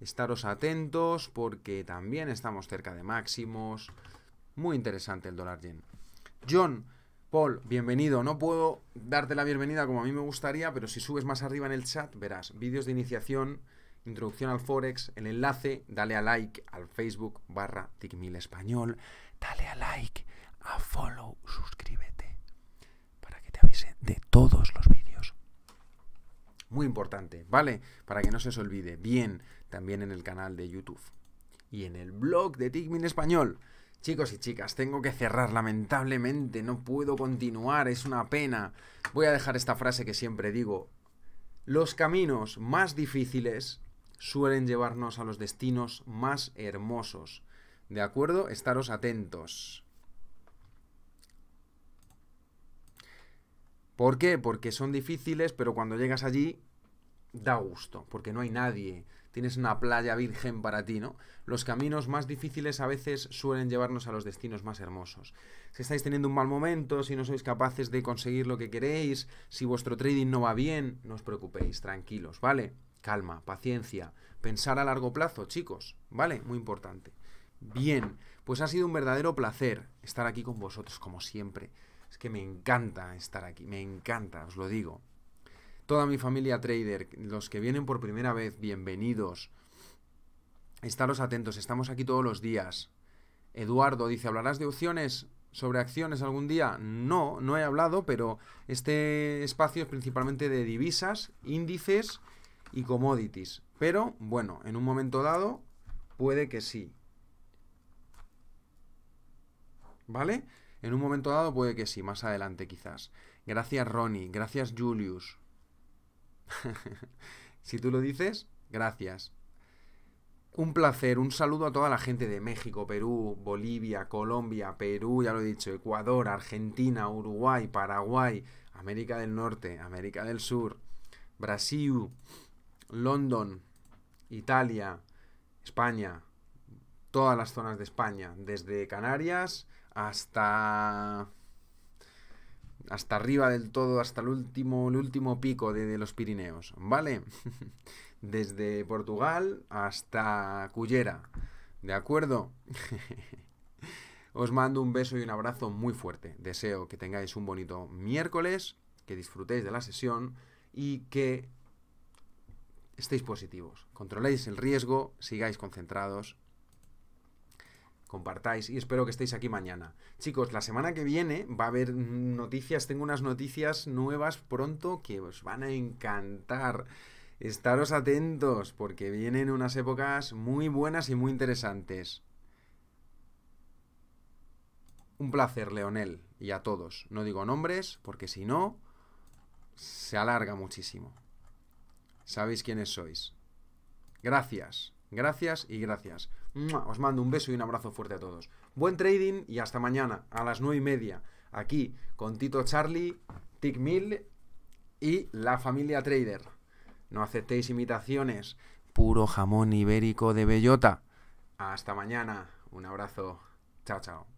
estaros atentos porque también estamos cerca de máximos. Muy interesante el dólar yen. John, Paul, bienvenido. No puedo darte la bienvenida como a mí me gustaría, pero si subes más arriba en el chat verás vídeos de iniciación, introducción al Forex, el enlace, dale a like al Facebook barra Ticmil Español, dale a like, a follow, suscríbete para que te avise de todos los vídeos. Muy importante, ¿vale? Para que no se os olvide. Bien, también en el canal de YouTube y en el blog de Tigmin Español. Chicos y chicas, tengo que cerrar lamentablemente, no puedo continuar, es una pena. Voy a dejar esta frase que siempre digo. Los caminos más difíciles suelen llevarnos a los destinos más hermosos. ¿De acuerdo? Estaros atentos. ¿Por qué? Porque son difíciles, pero cuando llegas allí da gusto, porque no hay nadie, tienes una playa virgen para ti, ¿no? Los caminos más difíciles a veces suelen llevarnos a los destinos más hermosos. Si estáis teniendo un mal momento, si no sois capaces de conseguir lo que queréis, si vuestro trading no va bien, no os preocupéis, tranquilos, ¿vale? Calma, paciencia, pensar a largo plazo, chicos, ¿vale? Muy importante. Bien, pues ha sido un verdadero placer estar aquí con vosotros, como siempre. Es que me encanta estar aquí, me encanta, os lo digo toda mi familia trader, los que vienen por primera vez, bienvenidos. Estaros atentos, estamos aquí todos los días. Eduardo dice, ¿hablarás de opciones sobre acciones algún día? No, no he hablado, pero este espacio es principalmente de divisas, índices y commodities. Pero bueno, en un momento dado puede que sí. ¿Vale? En un momento dado puede que sí, más adelante quizás. Gracias Ronnie, gracias Julius. si tú lo dices, gracias. Un placer, un saludo a toda la gente de México, Perú, Bolivia, Colombia, Perú, ya lo he dicho, Ecuador, Argentina, Uruguay, Paraguay, América del Norte, América del Sur, Brasil, London, Italia, España, todas las zonas de España, desde Canarias hasta hasta arriba del todo, hasta el último, el último pico de, de los Pirineos, ¿vale? Desde Portugal hasta Cullera, ¿de acuerdo? Os mando un beso y un abrazo muy fuerte. Deseo que tengáis un bonito miércoles, que disfrutéis de la sesión y que estéis positivos. Controléis el riesgo, sigáis concentrados compartáis y espero que estéis aquí mañana. Chicos, la semana que viene va a haber noticias, tengo unas noticias nuevas pronto que os van a encantar. Estaros atentos porque vienen unas épocas muy buenas y muy interesantes. Un placer, Leonel, y a todos. No digo nombres porque si no, se alarga muchísimo. Sabéis quiénes sois. Gracias, gracias y gracias. Os mando un beso y un abrazo fuerte a todos. Buen trading y hasta mañana a las 9 y media. Aquí con Tito Charlie, Tick Mill y la familia Trader. No aceptéis imitaciones. Puro jamón ibérico de bellota. Hasta mañana. Un abrazo. Chao, chao.